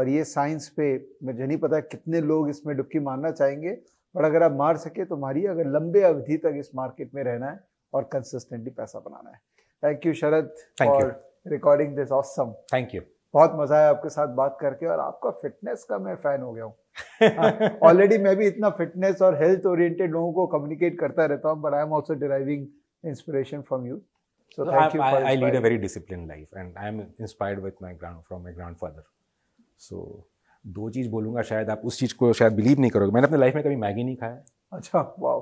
और ये साइंस पे मुझे नहीं पता कितने लोग इसमें डुबकी मारना चाहेंगे पर अगर आप मार सके तो मारिए अगर लंबे अवधि तक इस मार्केट में रहना है और कंसिस्टेंटली पैसा बनाना है thank you Sharad for recording this awesome thank you बहुत मजा आया आपके साथ बात करके और आपका फिटनेस का मैं फैन हो गया हूँ ऑलरेडी हाँ, मैं भी इतना फिटनेस और हेल्थ ओरिएंटेड लोगों को कम्युनिकेट करता रहता हूँ but I am also deriving inspiration from you So, so thank I, you. I, I lead a very disciplined life, and I am inspired with my grand from my grandfather. So दो चीज़ बोलूंगा शायद आप उस चीज़ को शायद believe नहीं करोगे मैंने अपने लाइफ में कभी मैगी नहीं खाया अच्छा वाह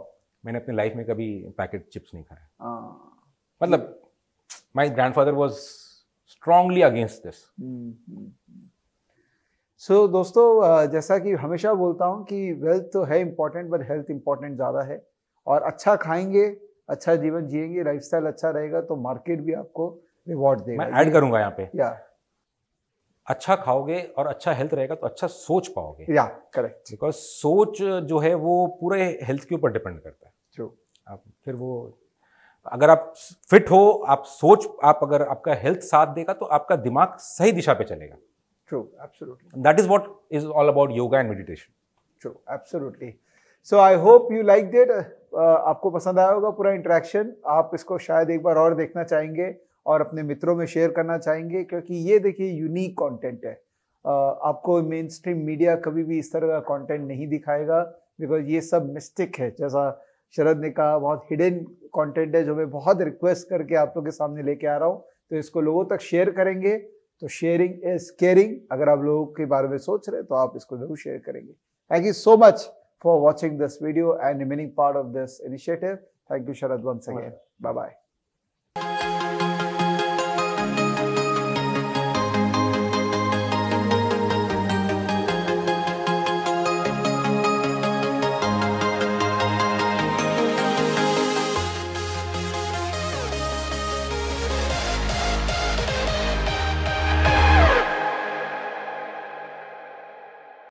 मैंने अपने लाइफ में कभी पैकेट चिप्स नहीं खाया हाँ। मतलब my grandfather was strongly against this so दोस्तों जैसा कि हमेशा बोलता हूँ कि वेल्थ तो है इम्पोर्टेंट बट हेल्थ इम्पोर्टेंट ज़्यादा है और अच्छा खाएंगे अच्छा जीवन जिएंगे लाइफस्टाइल अच्छा रहेगा तो मार्केट भी आपको रिवॉर्ड देगा ऐड करूंगा यहाँ पे या yeah. अच्छा खाओगे और अच्छा हेल्थ रहेगा तो अच्छा सोच पाओगे या करेक्ट बिकॉज सोच जो है वो पूरे हेल्थ के ऊपर डिपेंड करता है ट्रू आप फिर वो अगर आप फिट हो आप सोच आप अगर आपका हेल्थ साथ देगा तो आपका दिमाग सही दिशा पे चलेगा true absolutely that is what is all about yoga and meditation true absolutely so I hope you like that आपको पसंद आया होगा पूरा इंटरेक्शन आप इसको शायद एक बार और देखना चाहेंगे और अपने मित्रों में शेयर करना चाहेंगे क्योंकि ये देखिए यूनिक कंटेंट है आपको मेन स्ट्रीम मीडिया कभी भी इस तरह का कंटेंट नहीं दिखाएगा बिकॉज ये सब मिस्टेक है जैसा शरद ने कहा बहुत हिडन कंटेंट है जो मैं बहुत रिक्वेस्ट करके आप लोग के सामने लेके आ रहा हूँ तो इसको लोगों तक शेयर करेंगे तो शेयरिंग इज केयरिंग अगर आप लोगों के बारे में सोच रहे तो आप इसको जरूर शेयर करेंगे thank you so much for watching this video and remaining part of this initiative thank you Sharad once again bye bye